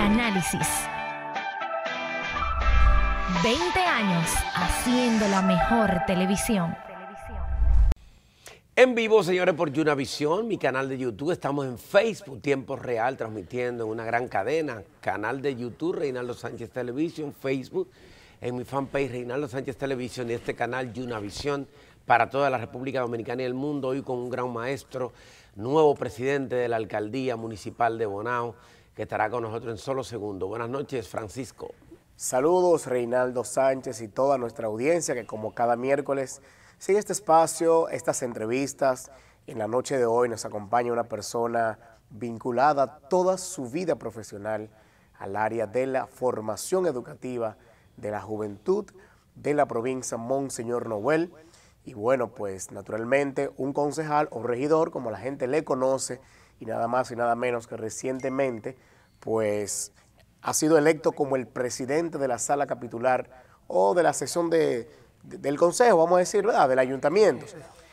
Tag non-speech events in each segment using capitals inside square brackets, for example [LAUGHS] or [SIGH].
análisis. 20 años haciendo la mejor televisión. En vivo, señores, por Yunavisión, mi canal de YouTube. Estamos en Facebook, tiempo real, transmitiendo en una gran cadena. Canal de YouTube, Reinaldo Sánchez Televisión, Facebook, en mi fanpage Reinaldo Sánchez Televisión y este canal Yunavisión para toda la República Dominicana y el mundo. Hoy con un gran maestro, nuevo presidente de la Alcaldía Municipal de Bonao, que estará con nosotros en solo segundo. Buenas noches, Francisco. Saludos, Reinaldo Sánchez y toda nuestra audiencia que como cada miércoles sigue este espacio, estas entrevistas. En la noche de hoy nos acompaña una persona vinculada toda su vida profesional al área de la formación educativa de la juventud de la provincia Monseñor Noel. Y bueno, pues naturalmente un concejal o regidor, como la gente le conoce, y nada más y nada menos que recientemente, pues ha sido electo como el presidente de la sala capitular o de la sesión de, del consejo, vamos a decir, ¿verdad?, del ayuntamiento.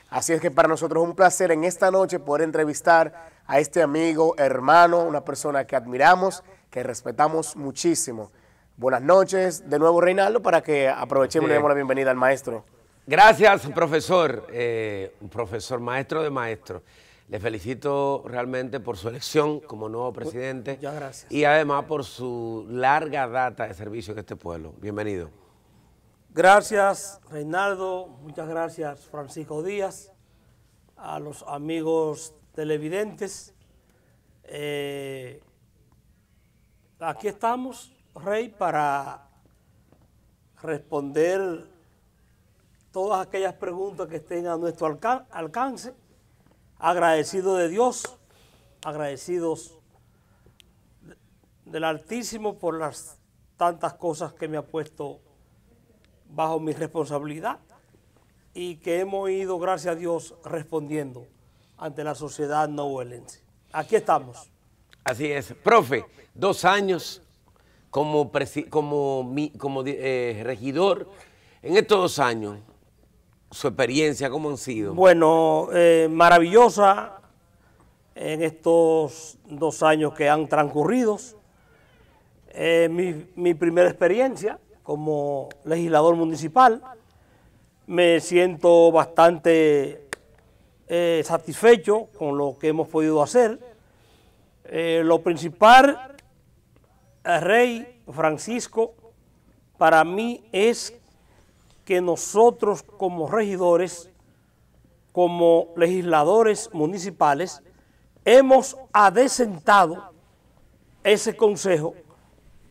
Así es que para nosotros es un placer en esta noche poder entrevistar a este amigo, hermano, una persona que admiramos, que respetamos muchísimo. Buenas noches de nuevo, Reinaldo, para que aprovechemos y demos la bienvenida al maestro. Gracias, profesor, eh, profesor maestro de maestros. Le felicito realmente por su elección como nuevo presidente. gracias. Y además por su larga data de servicio en este pueblo. Bienvenido. Gracias, Reinaldo. Muchas gracias, Francisco Díaz. A los amigos televidentes. Eh, aquí estamos, Rey, para responder todas aquellas preguntas que estén a nuestro alcance agradecido de Dios, agradecidos del Altísimo por las tantas cosas que me ha puesto bajo mi responsabilidad y que hemos ido, gracias a Dios, respondiendo ante la sociedad no huelense. Aquí estamos. Así es. Profe, dos años como, eh, regidor. En estos dos años, su experiencia, ¿cómo han sido? Bueno, eh, maravillosa en estos dos años que han transcurrido. Eh, mi, primera experiencia como legislador municipal. Me siento bastante eh, satisfecho con lo que hemos podido hacer. lo principal, Rey Francisco, para mí es que nosotros como regidores, como legisladores municipales, hemos adesentado ese consejo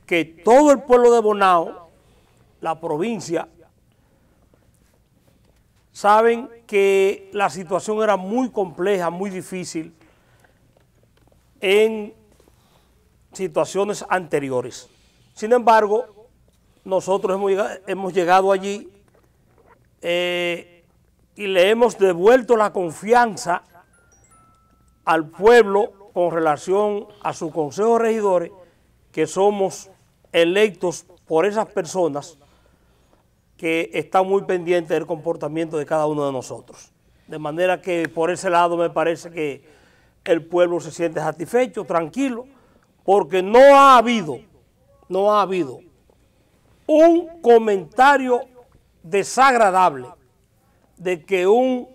que todo el pueblo de Bonao, la provincia, saben que la situación era muy compleja, muy difícil en situaciones anteriores. Sin embargo, nosotros hemos llegado allí eh, y le hemos devuelto la confianza al pueblo con relación a su consejo de regidores, que somos electos por esas personas que están muy pendientes del comportamiento de cada uno de nosotros. De manera que por ese lado me parece que el pueblo se siente satisfecho, tranquilo, porque no ha habido, no ha habido un comentario desagradable de que un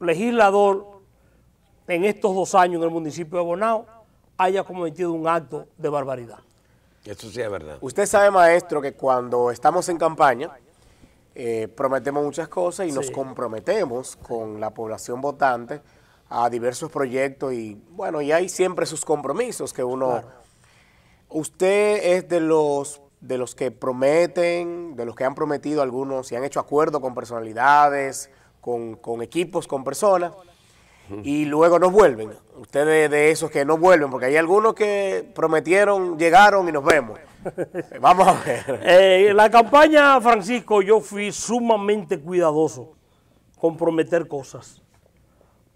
legislador en estos dos años en el municipio de Bonao haya cometido un acto de barbaridad. Eso sí es verdad. Usted sabe, maestro, que cuando estamos en campaña eh, prometemos muchas cosas y nos comprometemos con la población votante a diversos proyectos y, bueno, y hay siempre sus compromisos que uno... Usted es de los de los que prometen, de los que han prometido algunos y han hecho acuerdos con personalidades, con, equipos, con personas, y luego no vuelven. Ustedes de esos que no vuelven, porque hay algunos que prometieron, llegaron y nos vemos. [LAUGHS] Vamos a ver. Eh, en la campaña, Francisco, yo fui sumamente cuidadoso con prometer cosas,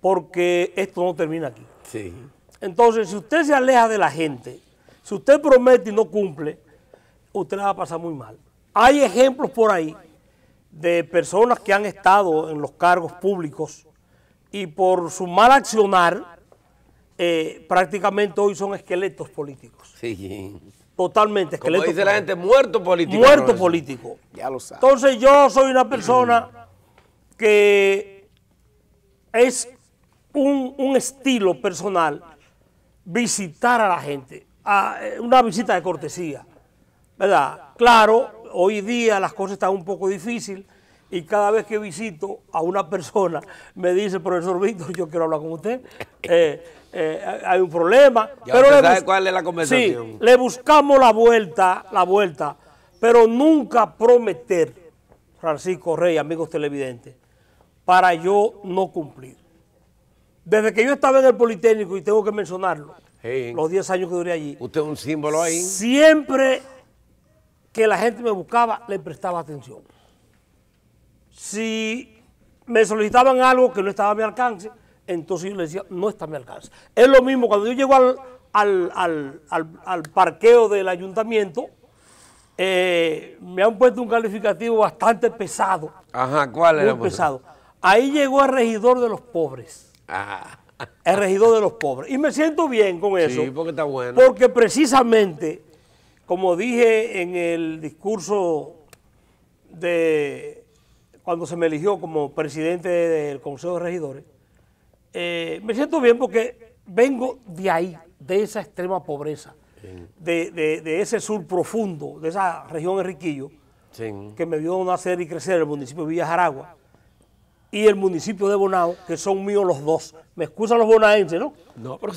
porque esto no termina aquí. Sí. Entonces, si usted se aleja de la gente, si usted promete y no cumple, usted la va a pasar muy mal. Hay ejemplos por ahí de personas que han estado en los cargos públicos y por su mal accionar eh, prácticamente hoy son esqueletos políticos. Sí. Totalmente esqueletos. Como dice la gente, muerto político. Muerto político. Ya lo saben. Entonces yo soy una persona que es un, estilo personal visitar a la gente, a, eh, una visita de cortesía ¿verdad? Claro, hoy día las cosas están un poco difíciles y cada vez que visito a una persona me dice, profesor Víctor, yo quiero hablar con usted, [LAUGHS] eh, eh, hay un problema. cuál es la conversación. Sí, le buscamos la vuelta, la vuelta, pero nunca prometer, Francisco Rey, amigos televidentes, para yo no cumplir. Desde que yo estaba en el Politécnico, y tengo que mencionarlo, los 10 años que duré allí. Usted es un símbolo ahí. Siempre que la gente me buscaba, le prestaba atención. Si me solicitaban algo que no estaba a mi alcance, entonces yo le decía, no está a mi alcance. Es lo mismo cuando yo llego al, parqueo del ayuntamiento, eh, me han puesto un calificativo bastante pesado. Ajá, ¿cuál era? Pues? pesado. Ahí llegó el regidor de los pobres. Ajá. Ah. El regidor de los pobres. Y me siento bien con eso. Sí, porque está bueno. Porque precisamente como dije en el discurso de cuando se me eligió como presidente del Consejo de Regidores, eh, me siento bien porque vengo de ahí, de esa extrema pobreza, de, ese sur profundo, de esa región Enriquillo, Riquillo, que me vio nacer y crecer el municipio de Villa Jaragua y el municipio de Bonao, que son míos los dos. Me excusan los bonaenses, ¿no? no pero,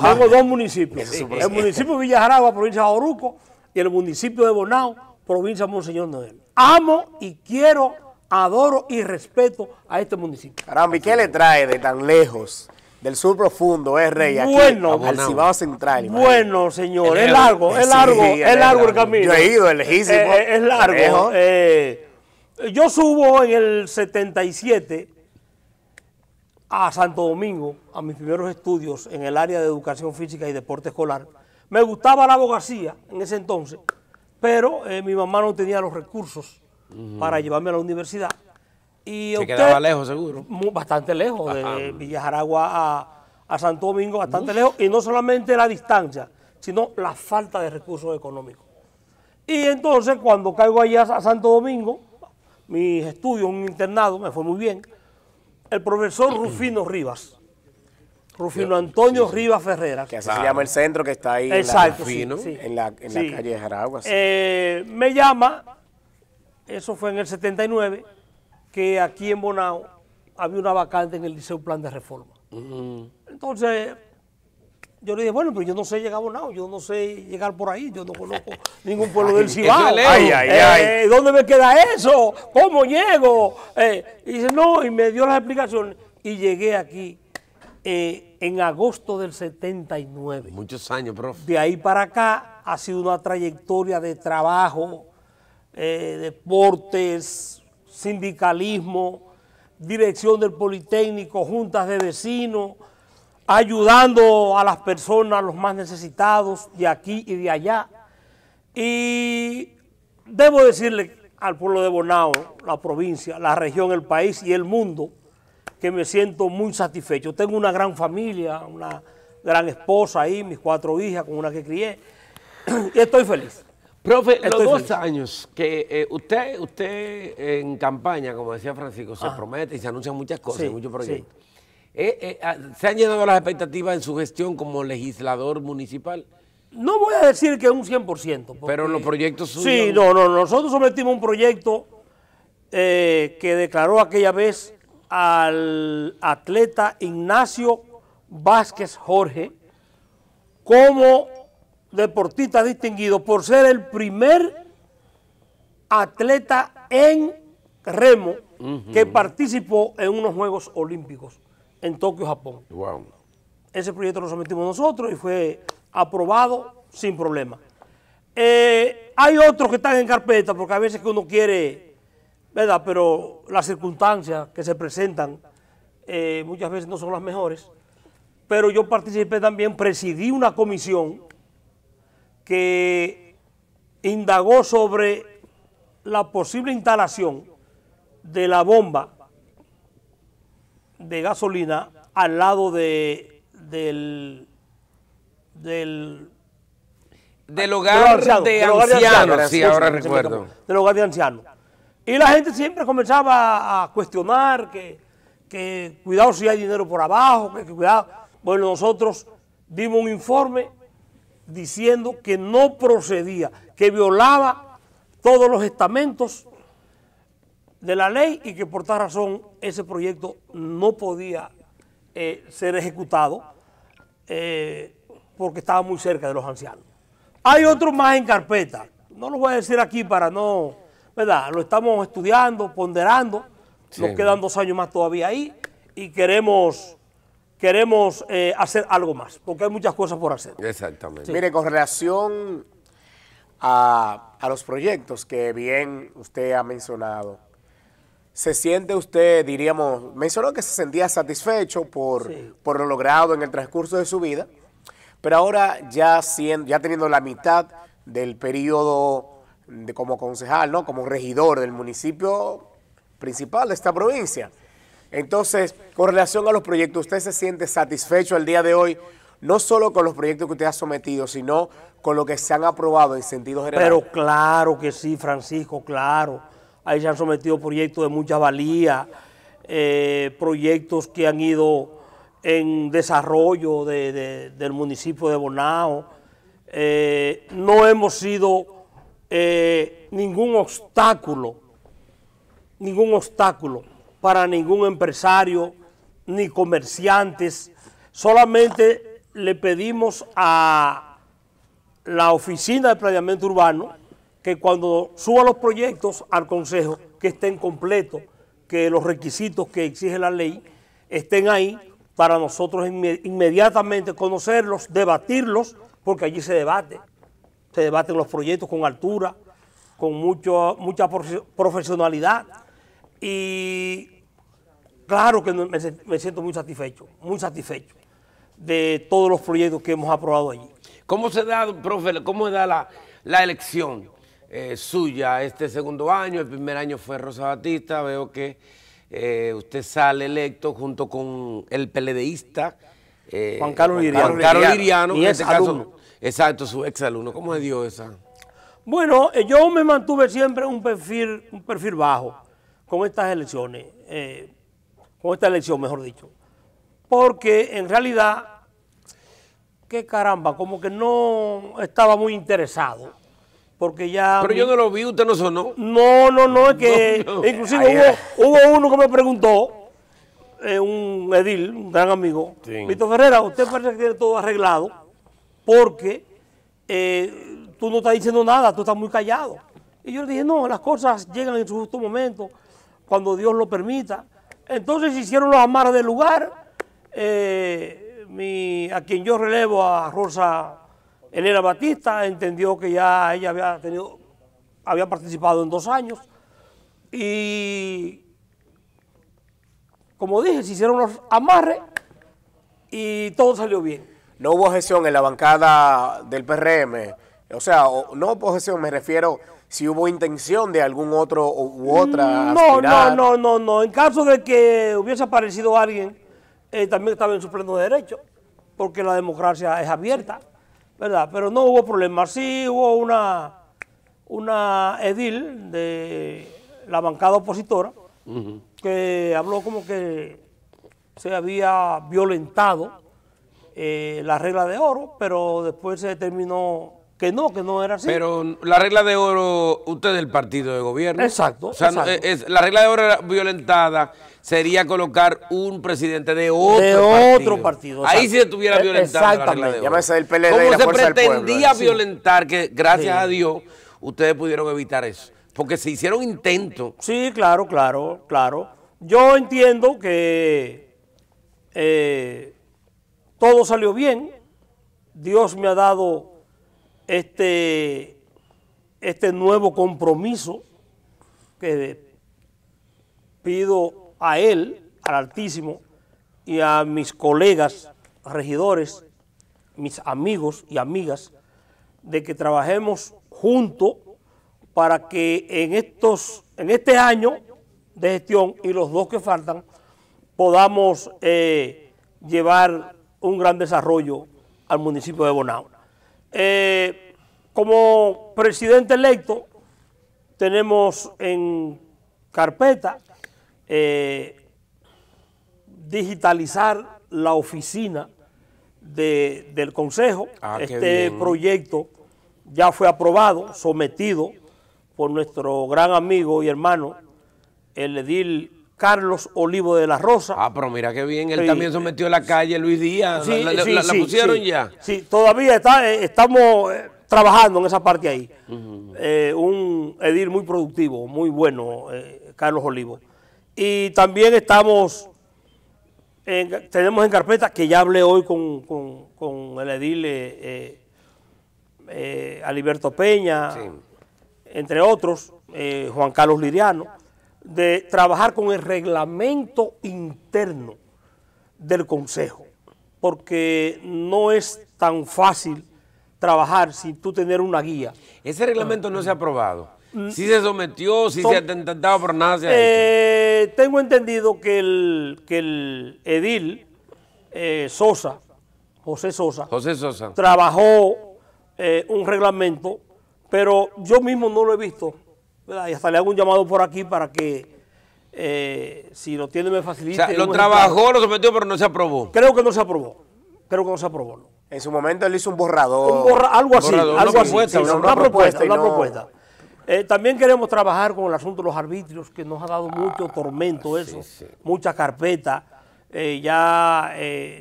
tengo dos municipios. el municipio de Villa provincia de Oruco, ...y el municipio de Bonao, provincia Monseñor Noel. Amo y quiero, adoro y respeto a este municipio. Caramba, ¿y qué le trae de tan lejos? Del sur profundo, es eh, rey, aquí bueno, al Central. Bueno, señor, es largo, es largo, es largo el camino. Yo he ido, eh, eh, es lejísimo. es largo. yo subo en el 77 a Santo Domingo, a mis primeros estudios en el área de educación física y deporte escolar, me gustaba la abogacía en ese entonces, pero eh, mi mamá no tenía los recursos para llevarme a la universidad. Y Se quedaba lejos, seguro. bastante lejos, de Villajaragua a, Santo Domingo, bastante lejos. Y no solamente la distancia, sino la falta de recursos económicos. Y entonces, cuando caigo allá a Santo Domingo, mis estudios, un internado, me fue muy bien, el profesor [CLEARS THROAT] Rufino Rivas, Rufino Antonio Rivas Ferrera. Que así se llama el centro que está ahí en la, calle de Jaragua. Eh, me llama, eso fue en el 79, que aquí en Bonao había una vacante en el Liceo Plan de Reforma. Entonces, yo le dije, bueno, pero yo no sé llegar a Bonao, yo no sé llegar por ahí, yo no conozco [LAUGHS] ningún pueblo del Cibao. Eh, ay, ¿Dónde me queda eso? ¿Cómo llego? Eh, y dice, no, y me dio las explicaciones y llegué aquí eh, en agosto del 79. Muchos años, profe. De ahí para acá ha sido una trayectoria de trabajo, eh, deportes, sindicalismo, dirección del Politécnico, juntas de vecinos, ayudando a las personas, a los más necesitados, de aquí y de allá. Y debo decirle al pueblo de Bonao, la provincia, la región, el país y el mundo, que me siento muy satisfecho. Tengo una gran familia, una gran esposa ahí, mis cuatro hijas con una que crié, [CLEARS THROAT] y estoy feliz. Profe, en los dos años que eh, usted, usted en campaña, como decía Francisco, se ah. promete y se anuncian muchas cosas, muchos proyectos. Eh, eh, ah, ¿Se han llenado las expectativas en su gestión como legislador municipal? No voy a decir que un 100%. pero los proyectos suyos... Sí, no, no, nosotros sometimos un proyecto que declaró aquella vez al atleta Ignacio Vázquez Jorge como deportista distinguido por ser el primer atleta en remo que participó en unos Juegos Olímpicos en Tokio, Japón. Ese proyecto lo sometimos nosotros y fue aprobado sin problema. Eh, hay otros que están en carpeta porque a veces que uno quiere ¿verdad? Pero las circunstancias que se presentan eh, muchas veces no son las mejores. Pero yo participé también, presidí una comisión que indagó sobre la posible instalación de la bomba de gasolina al lado de, del, del de, Del hogar de ancianos. Y la gente siempre comenzaba a cuestionar que, cuidado si hay dinero por abajo, que, cuidado. Bueno, nosotros dimos un informe diciendo que no procedía, que violaba todos los estamentos de la ley y que por tal razón ese proyecto no podía eh, ser ejecutado eh, porque estaba muy cerca de los ancianos. Hay otro más en carpeta, no lo voy a decir aquí para no ¿verdad? Lo estamos estudiando, ponderando. Nos quedan dos años más todavía ahí y queremos queremos eh, hacer algo más, porque hay muchas cosas por hacer. Exactamente. Mire, con relación a, los proyectos que bien usted ha mencionado, ¿se siente usted, diríamos, mencionó que se sentía satisfecho por, lo logrado en el transcurso de su vida, pero ahora ya, siendo, ya teniendo la mitad del periodo como concejal, ¿no? como regidor del municipio principal de esta provincia. Entonces, con relación a los proyectos, ¿usted se siente satisfecho el día de hoy? No solo con los proyectos que usted ha sometido, sino con lo que se han aprobado en sentido general. Pero claro que sí, Francisco, claro. Ahí se han sometido proyectos de mucha valía, eh, proyectos que han ido en desarrollo del municipio de Bonao. Eh, no hemos sido eh, ningún obstáculo, ningún obstáculo para ningún empresario ni comerciantes. Solamente le pedimos a la Oficina de Planeamiento Urbano que cuando suba los proyectos al Consejo, que estén completos, que los requisitos que exige la ley estén ahí para nosotros inmediatamente conocerlos, debatirlos, porque allí se debate se debaten los proyectos con altura, con mucho, mucha profesionalidad y claro que me, siento muy satisfecho, muy satisfecho de todos los proyectos que hemos aprobado allí. ¿Cómo se da, profe, cómo da la, elección eh, suya este segundo año? El primer año fue Rosa Batista, veo que eh, usted sale electo junto con el PLDista. Eh, Juan Carlos Liriano. Juan Carlos Liriano, en este caso Exacto, su ex alumno. ¿Cómo se dio esa? Bueno, eh, yo me mantuve siempre un perfil, un perfil bajo con estas elecciones, eh, con esta elección, mejor dicho. Porque en realidad qué caramba, como que no estaba muy interesado. Porque ya... Pero yo no lo vi, usted no sonó. No, no, no, es que [LAUGHS] inclusive hubo, uno que me preguntó, eh, un edil, un gran amigo, Víctor Vito Ferrera, usted parece que tiene todo arreglado porque eh, tú no estás diciendo nada, tú estás muy callado. Y yo le dije, no, las cosas llegan en su justo momento, cuando Dios lo permita. Entonces hicieron los amarres del lugar, eh, a quien yo relevo, a Rosa Elena Batista, entendió que ya ella había, tenido, había participado en dos años, y como dije, se hicieron los amarres y todo salió bien no hubo gestión en la bancada del PRM. O sea, no objeción, me refiero si hubo intención de algún otro u otra. No, no, no, no, no. En caso de que hubiese aparecido alguien, eh, también estaba en su pleno derecho, porque la democracia es abierta, ¿verdad? Pero no hubo problema. Sí hubo una, una edil de la bancada opositora que habló como que se había violentado eh, la regla de oro, pero después se determinó que no, que no era así. Pero la regla de oro, usted es del partido de gobierno. Exacto. O sea, la regla de oro violentada sería colocar un presidente de otro partido. Ahí sí se estuviera violentada la regla de oro. PLD se pretendía violentar que, gracias a Dios, ustedes pudieron evitar eso? Porque se hicieron intentos. Sí, claro, claro, claro. Yo entiendo que... Eh, todo salió bien, Dios me ha dado este, este nuevo compromiso que pido a él, al Altísimo, y a mis colegas regidores, mis amigos y amigas, de que trabajemos juntos para que en, estos, en este año de gestión y los dos que faltan podamos eh, llevar un gran desarrollo al municipio de Bonao. Eh, como presidente electo, tenemos en carpeta eh, digitalizar la oficina del Consejo. Ah, este proyecto ya fue aprobado, sometido por nuestro gran amigo y hermano, el edil Carlos Olivo de la Rosa. Ah, pero mira qué bien, él también se metió a la calle, Luis Díaz, sí, la, pusieron ya. Sí, todavía está, eh, estamos eh, trabajando en esa parte ahí. Eh, un edil muy productivo, muy bueno, Carlos Olivo. Y también estamos, tenemos en carpeta, que ya hablé hoy con, con, el edil eh, Aliberto Peña, entre otros, Juan Carlos Liriano de trabajar con el reglamento interno del Consejo, porque no es tan fácil trabajar sin tú tener una guía. Ese reglamento no se ha aprobado. Mm. si se sometió, si se ha intentado, por nada Tengo entendido que el, que el edil eh, Sosa, José Sosa, trabajó eh, un reglamento, pero yo mismo no lo he visto. Y hasta le hago un llamado por aquí para que eh, si lo tiene me facilite. O sea, lo trabajó, lo sometió, pero no se aprobó. Creo que no se aprobó. Creo que no se aprobó. En su momento él hizo un borrador. algo así, una Propuesta, eh, también queremos trabajar con el asunto de los arbitrios, que nos ha dado mucho ah, tormento eso, mucha carpeta. Eh, ya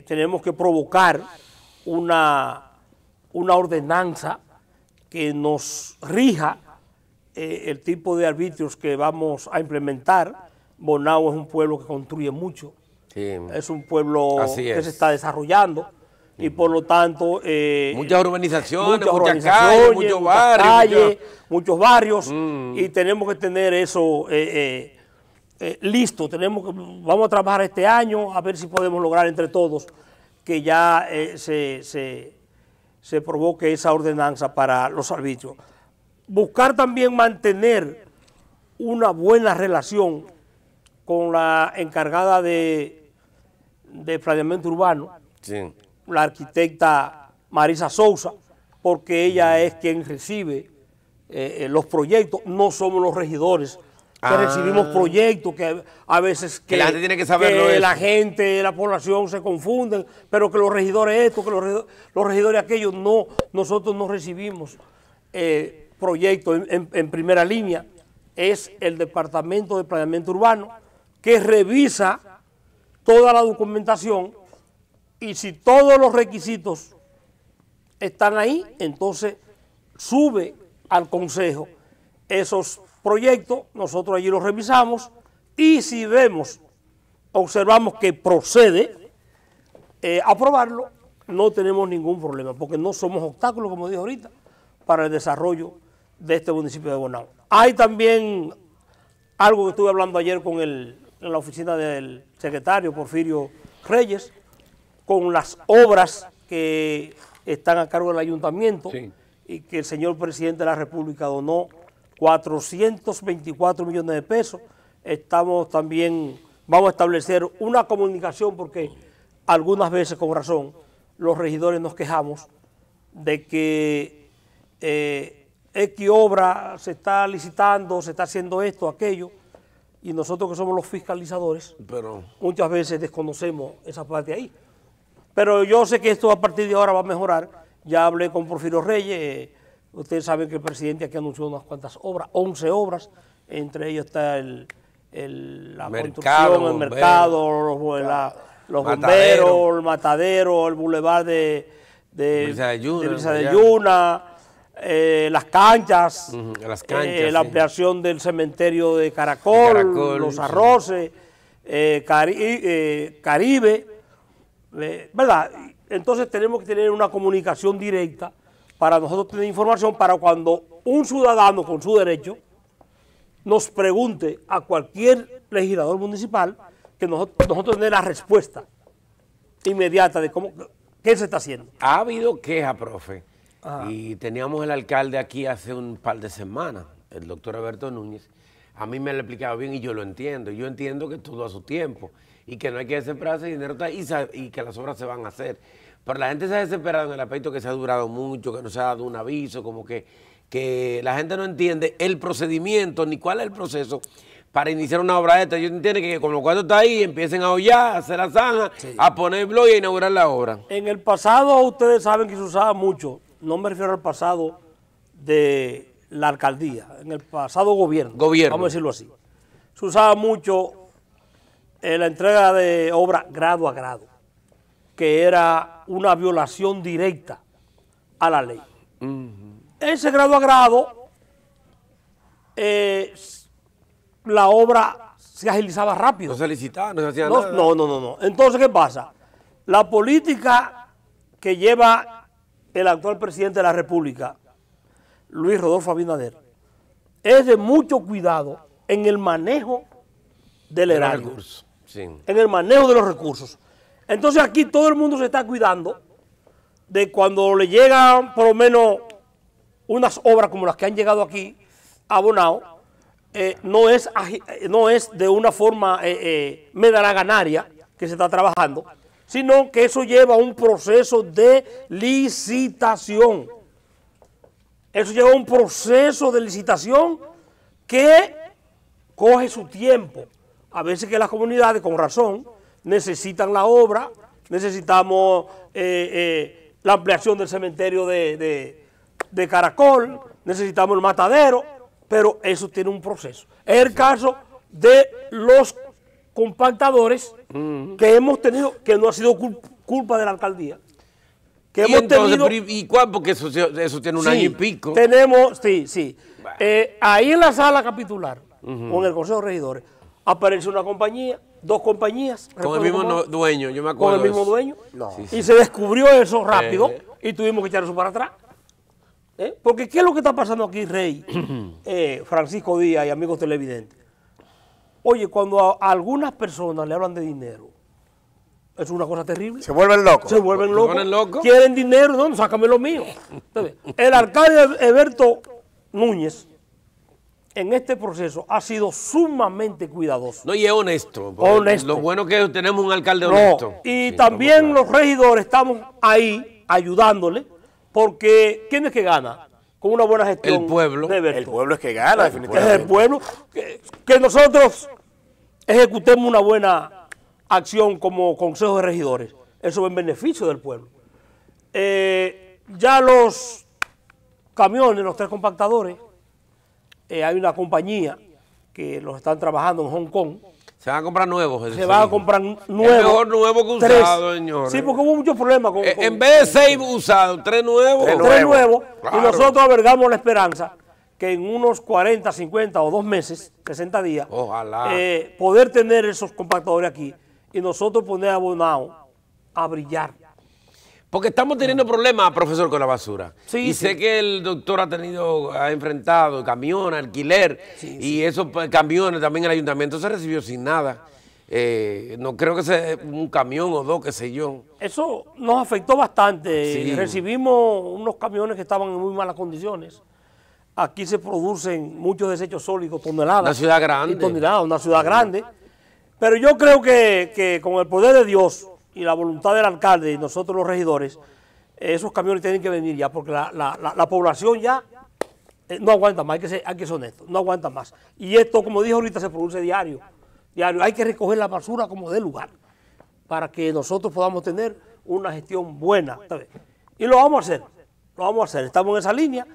tenemos que provocar una, una ordenanza que nos rija eh, el tipo de arbitrios que vamos a implementar. Bonao es un pueblo que construye mucho, es un pueblo que se está desarrollando y por lo tanto... Eh, muchas urbanizaciones, muchos barrios. Muchos mm. barrios y tenemos que tener eso eh, listo. Tenemos vamos a trabajar este año a ver si podemos lograr entre todos que ya se, se provoque esa ordenanza para los arbitrios buscar también mantener una buena relación con la encargada de, de planeamiento urbano, la arquitecta Marisa Sousa, porque ella es quien recibe eh, eh, los proyectos, no somos los regidores que ah. recibimos proyectos que a veces que, la gente tiene que saberlo que la gente, la población se confunden, pero que los regidores esto, que los regidores, aquellos, no, nosotros no recibimos eh, proyecto en, primera línea es el Departamento de Planeamiento Urbano, que revisa toda la documentación y si todos los requisitos están ahí, entonces sube al Consejo esos proyectos, nosotros allí los revisamos y si vemos, observamos que procede eh, aprobarlo, no tenemos ningún problema, porque no somos obstáculos, como dije ahorita, para el desarrollo de este municipio de Bonao. Hay también algo que estuve hablando ayer con el, en la oficina del secretario Porfirio Reyes, con las obras que están a cargo del ayuntamiento y que el señor presidente de la República donó 424 millones de pesos. Estamos también, vamos a establecer una comunicación porque algunas veces con razón los regidores nos quejamos de que eh, X obra se está licitando, se está haciendo esto, aquello, y nosotros que somos los fiscalizadores, muchas veces desconocemos esa parte ahí. Pero yo sé que esto a partir de ahora va a mejorar. Ya hablé con Porfirio Reyes, eh, ustedes saben que el presidente aquí anunció unas cuantas obras, 11 obras, entre ellas está el, la construcción, el mercado, los, bomberos, el matadero, el bulevar de, de, de Yuna, eh, las canchas, eh, la ampliación del cementerio de Caracol, los arroces, eh, Caribe, ¿verdad? Entonces tenemos que tener una comunicación directa para nosotros tener información para cuando un ciudadano con su derecho nos pregunte a cualquier legislador municipal que nosotros, nosotros la respuesta inmediata de cómo qué se está haciendo. Ha habido queja, profe y teníamos el alcalde aquí hace un par de semanas, el doctor Alberto Núñez. A mí me lo explicado bien y yo lo entiendo. Yo entiendo que todo a su tiempo y que no hay que desesperarse, dinero y, y que las obras se van a hacer. Pero la gente se ha desesperado en el aspecto que se ha durado mucho, que no se ha dado un aviso, como que, que la gente no entiende el procedimiento ni cuál es el proceso para iniciar una obra de esta. Yo entiendo que con lo cual está ahí empiecen a hollar, a hacer la zanja, a poner blog y a inaugurar la obra. En el pasado ustedes saben que se usaba mucho no me refiero al pasado de la alcaldía, en el pasado gobierno, gobierno. vamos a decirlo así. Se usaba mucho eh, la entrega de obra grado a grado, que era una violación directa a la ley. Ese grado a grado, eh, la obra se agilizaba rápido. No se licitaba, no se hacía nada. No, no, no, no. Entonces, ¿qué pasa? La política que lleva el actual presidente de la República, Luis Rodolfo Abinader, es de mucho cuidado en el manejo del erario, en el manejo de los recursos. Entonces aquí todo el mundo se está cuidando de cuando le llegan por lo menos unas obras como las que han llegado aquí a Bonao, eh, no, es, eh, no es de una forma eh, eh, que se está trabajando, sino que eso lleva a un proceso de licitación. Eso lleva a un proceso de licitación que coge su tiempo. A veces que las comunidades, con razón, necesitan la obra, necesitamos eh, eh, la ampliación del cementerio de, de Caracol, necesitamos el matadero, pero eso tiene un proceso. Es el caso de los compactadores que hemos tenido, que no ha sido culpa de la alcaldía. ¿Y hemos cuál? Porque eso, tiene un año y pico. Tenemos, sí, sí. Eh, ahí en la sala capitular, con el Consejo de Regidores, apareció una compañía, dos compañías. Con el mismo dueño, yo me acuerdo. Con el mismo dueño. Y se descubrió eso rápido eh. y tuvimos que echar eso para atrás. ¿Eh? Porque ¿qué es lo que está pasando aquí, Rey, [CLEARS THROAT] Francisco Díaz y amigos televidentes? Oye, cuando a algunas personas le hablan de dinero, es una cosa terrible. Se vuelven locos. Se vuelven locos. Quieren dinero, no, sácame lo mío. El alcalde Eberto Núñez, en este proceso, ha sido sumamente cuidadoso. No, y es honesto. Honesto. Lo bueno que tenemos un alcalde honesto. Y también los regidores estamos ahí ayudándole, porque ¿quién es que gana? Con una buena gestión. El pueblo. el pueblo es que gana, definitivamente. Es el pueblo que nosotros ejecutemos una buena acción como Consejo de Regidores. Eso va en beneficio del pueblo. Eh, ya los camiones, los tres compactadores, eh, hay una compañía que los están trabajando en Hong Kong. Se van a comprar nuevos. Se van a comprar nuevos. mejor nuevo que usado, señor. Sí, porque hubo muchos problemas. Eh, con, en vez de seis usados, tres nuevos. Tres, nuevos. Y nosotros albergamos la esperanza que en unos 40, 50 o dos meses, 60 días, eh, poder tener esos compactadores aquí y nosotros poner abonado a brillar. Porque estamos teniendo ah. problemas, profesor, con la basura. y sé que el doctor ha tenido, ha enfrentado camiones, alquiler, y esos pues, camiones también el ayuntamiento se recibió sin nada. Eh, no creo que sea un camión o dos, qué sé yo. Eso nos afectó bastante. Recibimos unos camiones que estaban en muy malas condiciones. Aquí se producen muchos desechos sólidos, toneladas. Una ciudad grande. una ciudad grande. Pero yo creo que, con el poder de Dios y la voluntad del alcalde y nosotros los regidores, eh, esos camiones tienen que venir ya, porque la, población ya eh, no aguanta más, hay que, ser, honesto, no aguanta más. Y esto, como dije ahorita, se produce diario. diario. Hay que recoger la basura como de lugar, para que nosotros podamos tener una gestión buena. Y lo vamos a hacer, lo vamos a hacer. Estamos en esa línea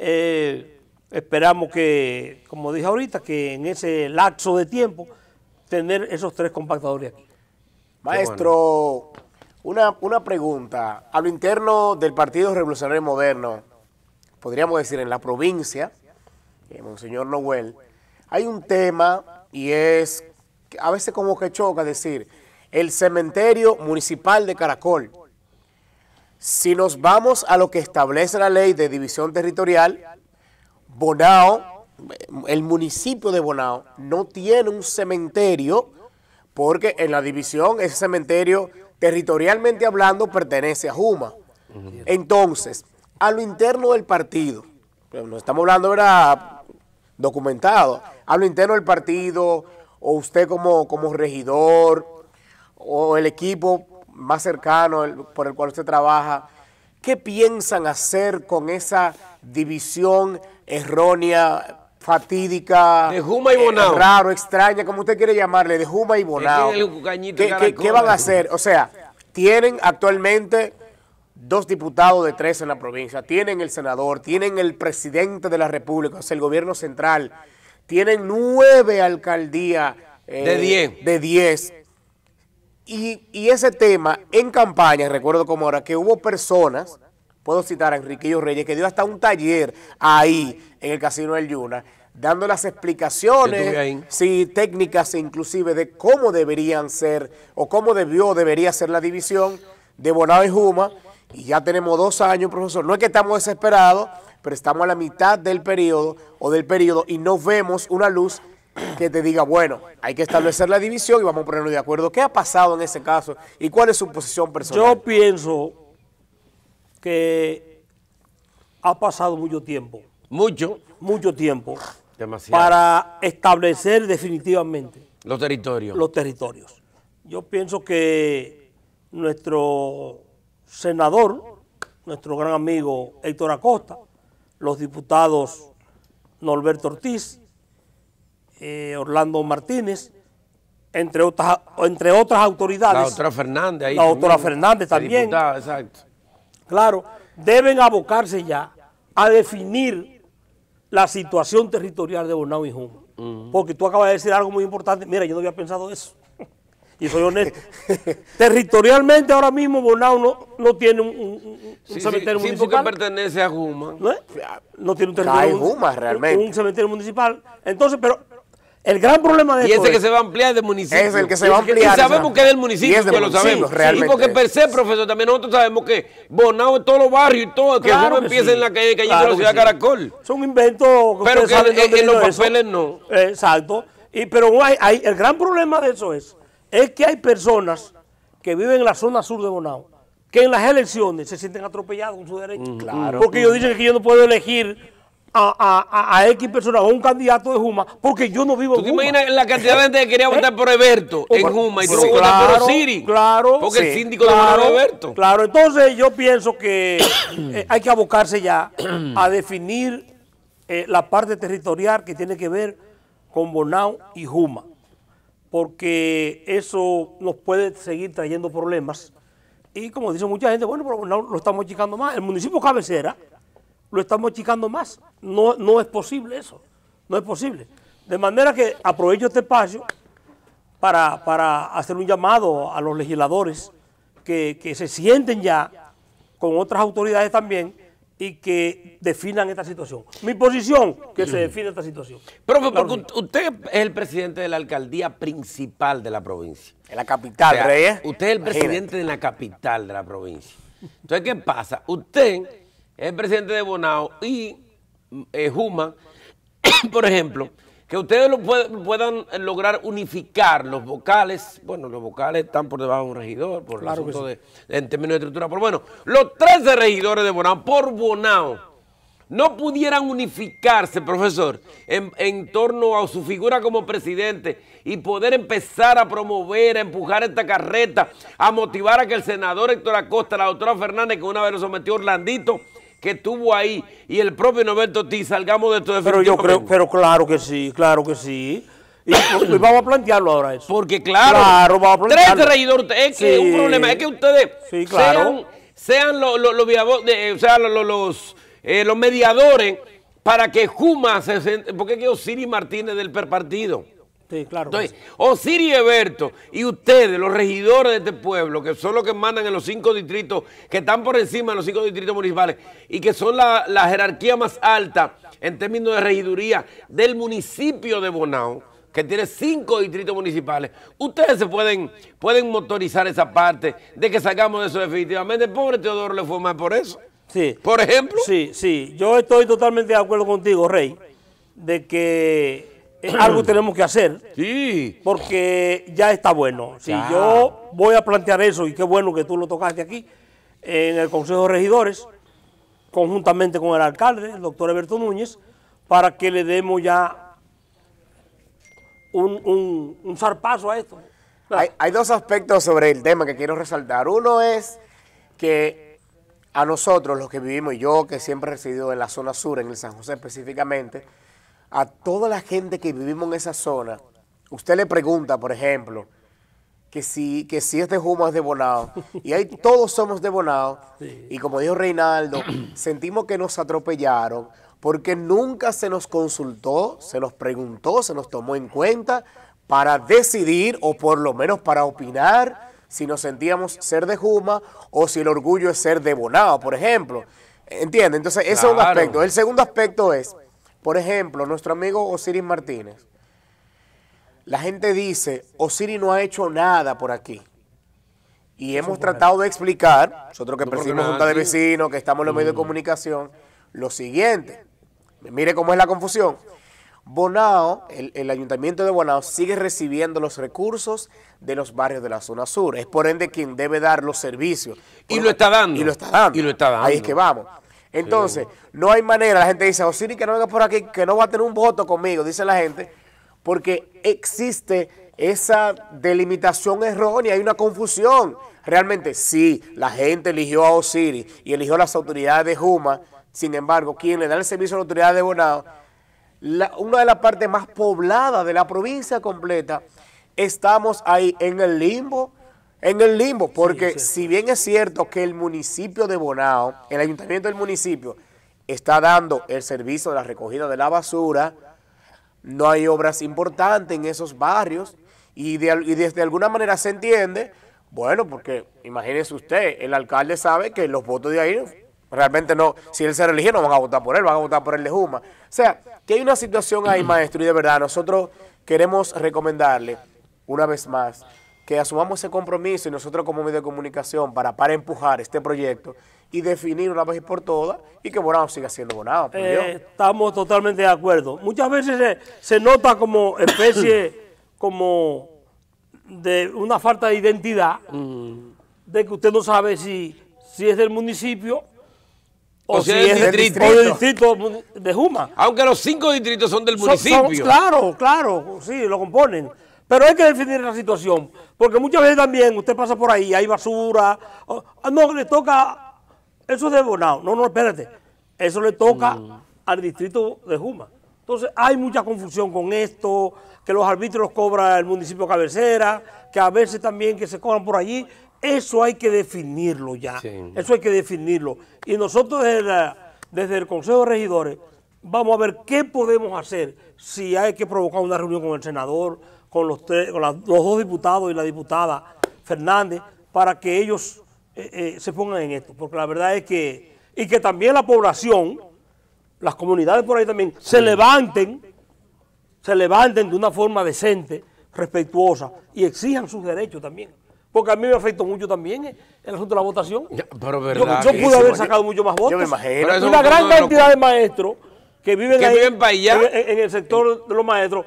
eh, esperamos que, como dije ahorita, que en ese lapso de tiempo tener esos tres compactadores aquí. Maestro, una, pregunta. A lo interno del Partido Revolucionario Moderno, podríamos decir en la provincia, eh, Monseñor Noel, hay un tema y es, a veces como que choca decir, el cementerio municipal de Caracol. Si nos vamos a lo que establece la ley de división territorial, Bonao, el municipio de Bonao, no tiene un cementerio porque en la división ese cementerio, territorialmente hablando, pertenece a Juma. Entonces, a lo interno del partido, no estamos hablando, era documentado, a lo interno del partido, o usted como, como regidor, o el equipo más cercano por el cual usted trabaja, ¿qué piensan hacer con esa división errónea, fatídica, de Juma y eh, raro, extraña, como usted quiere llamarle, de Juma y Bonao? ¿Qué, qué, van a hacer? O sea, tienen actualmente dos diputados de tres en la provincia, tienen el senador, tienen el presidente de la República, o el gobierno central, tienen nueve alcaldías. De eh, diez y, ese tema en campaña, recuerdo como ahora, que hubo personas, puedo citar a Enriquillo Reyes, que dio hasta un taller ahí en el Casino del Yuna, dando las explicaciones, sí, técnicas e inclusive de cómo deberían ser o cómo debió debería ser la división de Bonao y Juma. Y ya tenemos dos años, profesor. No es que estamos desesperados, pero estamos a la mitad del periodo o del periodo y no vemos una luz que te diga, bueno, hay que establecer la división y vamos a ponernos de acuerdo. ¿Qué ha pasado en ese caso y cuál es su posición personal? Yo pienso que ha pasado mucho tiempo. ¿Mucho? Mucho tiempo. Demasiado. Para establecer definitivamente. Los territorios. Los territorios. Yo pienso que nuestro senador, nuestro gran amigo Héctor Acosta, los diputados Norberto Ortiz, eh, Orlando Martínez, entre otras, entre otras autoridades. La doctora Fernández La doctora Fernández también. Claro, deben abocarse ya a definir la situación territorial de Bonao y Juma. Porque tú acabas de decir algo muy importante. Mira, yo no había pensado eso. [LAUGHS] y soy honesto. Territorialmente ahora mismo Bonao no, tiene un, cementerio municipal. pertenece a Juma. ¿No, tiene un territorio realmente. Un cementerio municipal. Entonces, pero el gran problema de y ese que se va a ampliar del municipio. Es el que se va a ampliar. Y sabemos que es del municipio, lo sabemos. Realmente. Y porque per se, profesor, también nosotros sabemos que Bonao es todos los barrios y todo, que uno empieza en la calle, calle de la ciudad de Caracol. Son inventos que Pero que en, los papeles no. Exacto. Y, pero hay, el gran problema de eso es, es que hay personas que viven en la zona sur de Bonao, que en las elecciones se sienten atropellados con su derecho. claro. Porque ellos dicen que yo no puedo elegir a, X personas o un candidato de Juma porque yo no vivo en Juma. ¿Tú te imaginas la cantidad de gente que quería ¿Eh? votar por Eberto en Juma y claro, por Siri? Claro. Porque el síndico de Eberto. Claro, entonces yo pienso que eh, hay que abocarse ya a definir eh, la parte territorial que tiene que ver con Bonao y Juma porque eso nos puede seguir trayendo problemas. Y como dice mucha gente, bueno, pero Bonao lo estamos chicando más. El municipio cabecera lo estamos achicando más. No, no es posible eso, no es posible. De manera que aprovecho este espacio para, hacer un llamado a los legisladores que, se sienten ya con otras autoridades también y que definan esta situación. Mi posición, que se define esta situación. Pero porque usted es el presidente de la alcaldía principal de la provincia. En la capital, Usted es el presidente de la capital de la provincia. Entonces, ¿qué pasa? Usted el presidente de Bonao y eh, Juma, [COUGHS] por ejemplo, que ustedes lo puedan lograr unificar los vocales, bueno, los vocales están por debajo de un regidor, por el asunto de, en términos de estructura, pero bueno, los 13 regidores de Bonao, por Bonao, no pudieran unificarse, profesor, en, en, torno a su figura como presidente y poder empezar a promover, a empujar esta carreta, a motivar a que el senador Héctor Acosta, la doctora Fernández, que una vez lo sometió Orlandito, que tuvo ahí y el propio Norberto Tiz salgamos de esto Pero yo creo, pero claro que sí, claro que sí. Y, [CLEARS THROAT] vamos a plantearlo ahora eso. Porque claro, tres es que un problema, es que ustedes sean, los, los, mediadores para que Juma se... Porque es que Martínez del perpartido Sí, claro. Entonces, Siri, Eberto y ustedes, los regidores de este pueblo, que son los que mandan en los cinco distritos, que están por encima de los cinco distritos municipales y que son la, jerarquía más alta en términos de regiduría del municipio de Bonao, que tiene cinco distritos municipales, ustedes se pueden, pueden motorizar esa parte de que sacamos de eso definitivamente. pobre Teodoro le fue mal por eso. Sí. Por ejemplo. Sí, sí. Yo estoy totalmente de acuerdo contigo, Rey, de que eh, algo tenemos que hacer. Sí. Porque ya está bueno. Si yo voy a plantear eso, y qué bueno que tú lo tocaste aquí, en el Consejo de Regidores, conjuntamente con el alcalde, el doctor Alberto Núñez, para que le demos ya un, zarpazo a esto. Hay, hay dos aspectos sobre el tema que quiero resaltar. Uno es que a nosotros, los que vivimos, y yo que siempre he residido en la zona sur, en el San José específicamente, a toda la gente que vivimos en esa zona, usted le pregunta, por ejemplo, que si, que es de Juma es de Bonao, [LAUGHS] y ahí todos somos de Bonao, y como dijo Reinaldo, [CLEARS THROAT] sentimos que nos atropellaron, porque nunca se nos consultó, se nos preguntó, se nos tomó en cuenta para decidir, o por lo menos para opinar, si nos sentíamos ser de Juma o si el orgullo es ser de Bonao, por ejemplo. ¿Entiende? Entonces, ese es un aspecto. El segundo aspecto es por ejemplo, nuestro amigo Osiris Martínez. La gente dice, Osiris no ha hecho nada por aquí. Y hemos tratado de explicar, nosotros que percibimos junta de vecinos, que estamos en los medios de mm. comunicación, lo siguiente. Mire cómo es la confusión. Bonao, el, ayuntamiento de Bonao, sigue recibiendo los recursos de los barrios de la zona sur. Es por ende quien debe dar los servicios. Y lo está dando. Y lo está dando. Y lo está dando. Ahí es que vamos. Entonces, no hay manera, la gente dice, Osiris oh, que no venga por aquí, que no va a tener un voto conmigo, dice la gente, porque existe esa delimitación errónea, hay una confusión. Realmente, sí, la gente eligió a Osiris y eligió a las autoridades de Juma, sin embargo, quien le da el servicio a la autoridad de Bonao, una de las partes más pobladas de la provincia completa, estamos ahí en el limbo, en el limbo, porque si bien es cierto que el municipio de Bonao, el ayuntamiento del municipio, está dando el servicio de la recogida de la basura, no hay obras importantes en esos barrios y, de, desde alguna manera se entiende, bueno, porque imagínese usted, el alcalde sabe que los votos de ahí realmente no, si él se religió no van a votar por él, van a votar por el de Juma. O sea, que hay una situación ahí, maestro, y de verdad nosotros queremos recomendarle una vez más que asumamos ese compromiso y nosotros como medio de comunicación para, para empujar este proyecto y definir una vez y por todas y que Bonao siga siendo Bonao. Eh, estamos totalmente de acuerdo. Muchas veces se, nota como especie, [COUGHS] como de una falta de identidad, mm. de que usted no sabe si, si es del municipio o, si, es del distrito. de Juma. Aunque los cinco distritos son del municipio. claro, claro, sí, lo componen. Pero hay que definir la situación. Porque muchas veces también usted pasa por ahí, hay basura, ah, no, le toca, eso es de Bonao, no, no, espérate, eso le toca mm. al distrito de Juma. Entonces hay mucha confusión con esto, que los árbitros cobran el municipio cabecera, que a veces también que se cobran por allí, eso hay que definirlo ya, eso hay que definirlo. Y nosotros desde, desde el Consejo de Regidores vamos a ver qué podemos hacer si hay que provocar una reunión con el senador, con los, dos diputados y la diputada Fernández para que ellos eh, eh, se pongan en esto, porque la verdad es que, y que también la población, las comunidades por ahí también, se levanten, se levanten de una forma decente, respetuosa, y exijan sus derechos también. Porque a mí me afectó mucho también eh, el asunto de la votación. yo, pude haber sacado mucho más votos. Yo me imagino. Una gran cantidad de maestros que viven, en, el sector de los maestros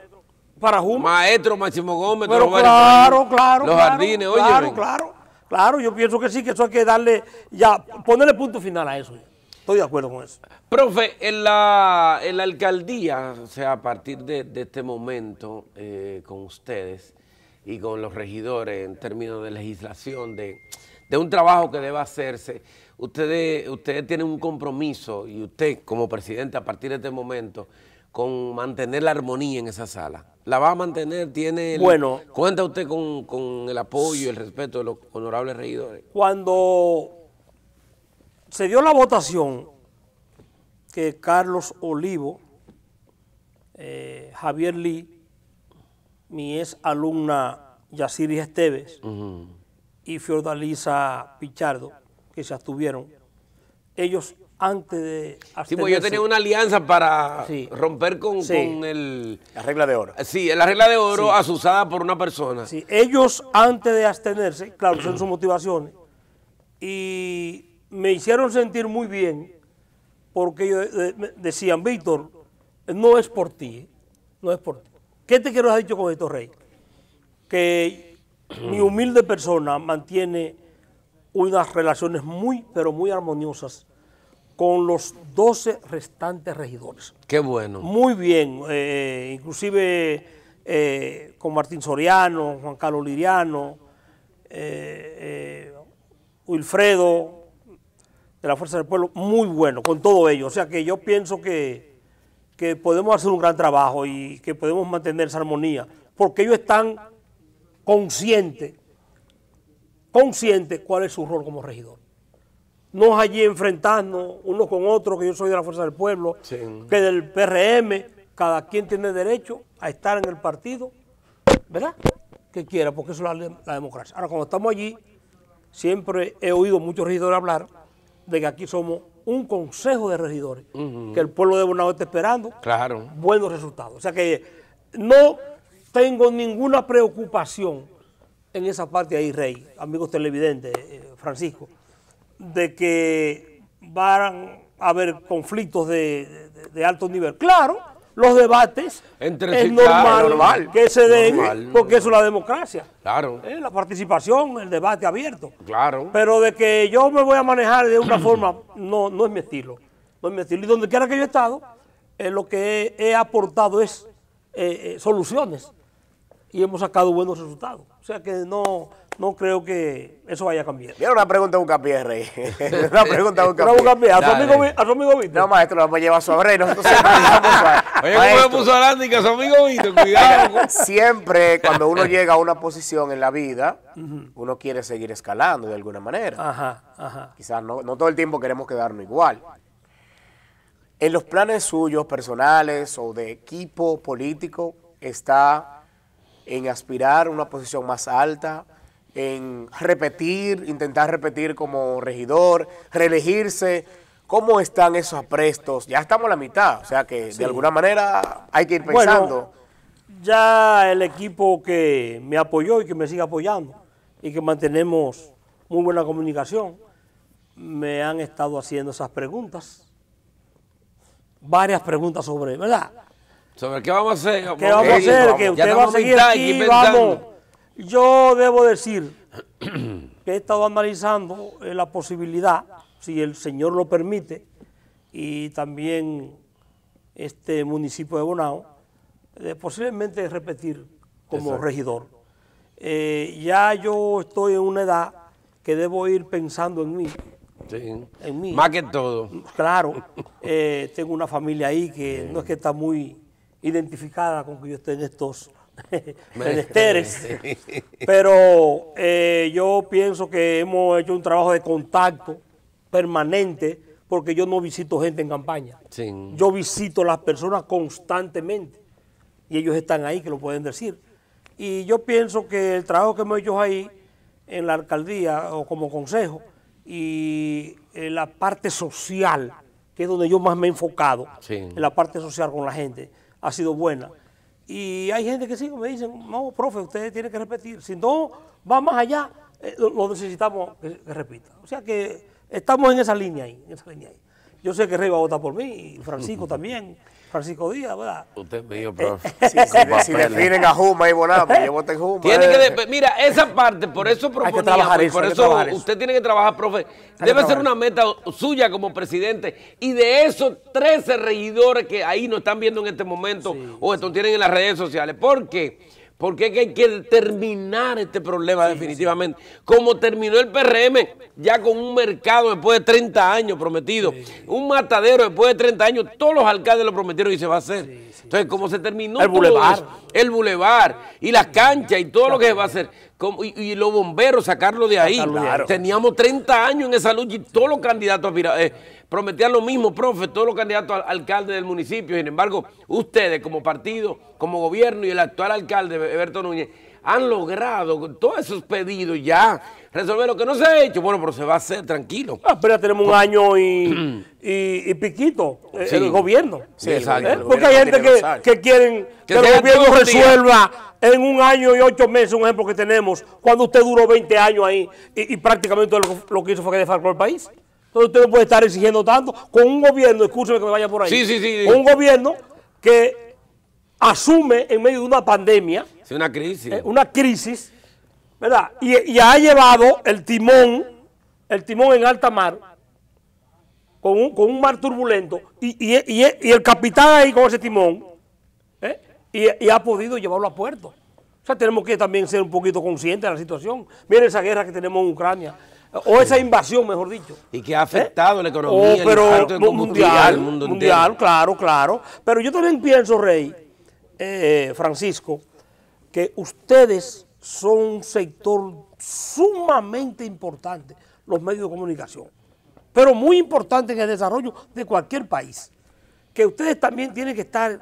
para Juma. Maestro Máximo Gómez. Pero claro, claro. Los claro, Claro, claro, claro. Yo pienso que sí, que eso hay que darle, ya, ponerle punto final a eso. Estoy de acuerdo con eso. Profe, en la, en la alcaldía, o sea, a partir de, este momento eh, con ustedes y con los regidores en términos de legislación, de, un trabajo que deba hacerse, ustedes, ustedes tienen un compromiso y usted como presidente a partir de este momento con mantener la armonía en esa sala? ¿La va a mantener? ¿Tiene bueno, ¿Cuenta usted con, el apoyo y el respeto de los honorables regidores? Cuando se dio la votación que Carlos Olivo, eh, Javier Lee, mi ex alumna Yaciri Esteves y Fiordalisa Pichardo, que se abstuvieron, ellos antes de Sí, pues yo tenía una alianza para romper con, el... La regla de oro. Sí, la regla de oro asusada por una persona. Sí, ellos antes de abstenerse, claro, son sus motivaciones, y me hicieron sentir muy bien porque eh, decían, Víctor, no es por ti, no es por ti. ¿Qué te quiero decir con esto, Rey? Que mi humilde persona mantiene unas relaciones muy, pero muy armoniosas con los 12 restantes regidores. Qué bueno. Muy bien, eh, eh, inclusive eh, con Martín Soriano, Juan Carlos Liriano, Wilfredo, de la Fuerza del Pueblo, muy bueno, con todo ello. O sea que yo pienso que, que podemos hacer un gran trabajo y que podemos mantener esa armonía, porque ellos están conscientes, conscientes cuál es su rol como regidor no allí enfrentarnos unos con otros, que yo soy de la Fuerza del Pueblo, que del PRM, cada quien tiene derecho a estar en el partido, ¿verdad? Que quiera, porque eso es la, democracia. Ahora, cuando estamos allí, siempre he oído muchos regidores hablar de que aquí somos un consejo de regidores, que el pueblo de Bonao está esperando buenos resultados. O sea que no tengo ninguna preocupación en esa parte ahí, Rey, amigos televidentes, eh, Francisco de que van a haber conflictos de, de, alto nivel. Claro, los debates Entre es normal, que se den, porque eso es la democracia. Claro. Eh, la participación, el debate abierto. Claro. Pero de que yo me voy a manejar de una [CLEARS THROAT] forma, no, no es mi estilo. No es mi estilo. Y donde quiera que yo he estado, eh, lo que he, aportado es eh, soluciones. Y hemos sacado buenos resultados. O sea que no no creo que eso vaya a cambiar. Mira una pregunta un capié, Rey. [LAUGHS] una pregunta a un A un a su amigo Vito. No, maestro, lo vamos a llevar a su abre. [LAUGHS] Oye, ¿cómo le puso y que a su amigo Vito? Cuidado. [LAUGHS] siempre, cuando uno llega a una posición en la vida, uno quiere seguir escalando de alguna manera. Ajá, ajá. Quizás no, no todo el tiempo queremos quedarnos igual. En los planes suyos, personales o de equipo político, está en aspirar a una posición más alta, en repetir, intentar repetir como regidor, reelegirse. ¿Cómo están esos aprestos? Ya estamos a la mitad, o sea que de alguna manera hay que ir pensando. ya el equipo que me apoyó y que me sigue apoyando y que mantenemos muy buena comunicación, me han estado haciendo esas preguntas. Varias preguntas sobre, ¿verdad? ¿Sobre qué vamos a hacer? ¿Qué vamos a hacer? Que usted va a seguir aquí, vamos yo debo decir [CLEARS THROAT] que he estado analizando eh, la posibilidad, si el Señor lo permite, y también este municipio de Bonao, de posiblemente repetir como regidor. Eh, ya yo estoy en una edad que debo ir pensando en mí. Sí. En mí. Más que todo. Claro. [LAUGHS] Eh, tengo una familia ahí que no es que está muy identificada con que yo esté en estos [LAUGHS] menesteres. [LAUGHS] Pero eh, yo pienso que hemos hecho un trabajo de contacto permanente porque yo no visito gente en campaña. Yo visito las personas constantemente y ellos están ahí que lo pueden decir. Y yo pienso que el trabajo que hemos hecho ahí en la alcaldía o como consejo y eh, la parte social, que es donde yo más me he enfocado, en la parte social con la gente, ha sido buena. Y hay gente que sí, me dicen, no, profe, ustedes tienen que repetir. Si no va más allá, eh, lo necesitamos que, repita. O sea que estamos en esa línea ahí, en esa línea ahí. Yo sé que Rey va a votar por mí, y Francisco [LAUGHS] también. Francisco Díaz, ¿verdad? Usted es mío, eh, profe. Eh, eh, si, definen a Juma y pues yo voté en Juma. mira, esa parte, por eso proponía, por eso, usted tiene que trabajar, profe. Debe ser una meta suya como presidente. Y de esos 13 regidores que ahí nos están viendo en este momento o estos tienen en las redes sociales. ¿Por qué? Porque hay que terminar este problema definitivamente. Como terminó el PRM, ya con un mercado después de 30 años prometido, un matadero después de 30 años, todos los alcaldes lo prometieron y se va a hacer. Entonces, como se terminó el bulevar, el bulevar y las canchas y todo lo que se va a hacer, y, los bomberos sacarlo de ahí. Teníamos 30 años en esa lucha y todos los candidatos eh, prometían lo mismo, profe, todos los candidatos al alcalde del municipio. Sin embargo, ustedes como partido, como gobierno y el actual alcalde, Berto Núñez, han logrado con todos esos pedidos ya resolver lo que no se ha hecho. Bueno, pero se va a hacer, tranquilo. Ah, pero tenemos un año y, [CLEARS THROAT] piquito eh, sí. el gobierno. Sí, exacto. Eh, porque hay gente que, que quieren que, el gobierno resuelva en un año y ocho meses, un ejemplo que tenemos, cuando usted duró 20 años ahí y, prácticamente lo, lo, que hizo fue que defalcó el país. Entonces usted no puede estar exigiendo tanto con un gobierno, escúcheme que me vaya por ahí. un gobierno que asume en medio de una pandemia. una crisis. Eh, una crisis, ¿verdad? Y, ha llevado el timón, el timón en alta mar, con un, mar turbulento, y, y, el capitán ahí con ese timón, ¿eh? y ha podido llevarlo a puerto. O sea, tenemos que también ser un poquito conscientes de la situación. Miren esa guerra que tenemos en Ucrania o esa invasión, mejor dicho. Y que ha afectado la ¿Eh? economía, oh, mundial, mundial, claro, claro. Pero yo también pienso, Rey, eh, Francisco, que ustedes son un sector sumamente importante, los medios de comunicación, pero muy importante en el desarrollo de cualquier país. Que ustedes también tienen que estar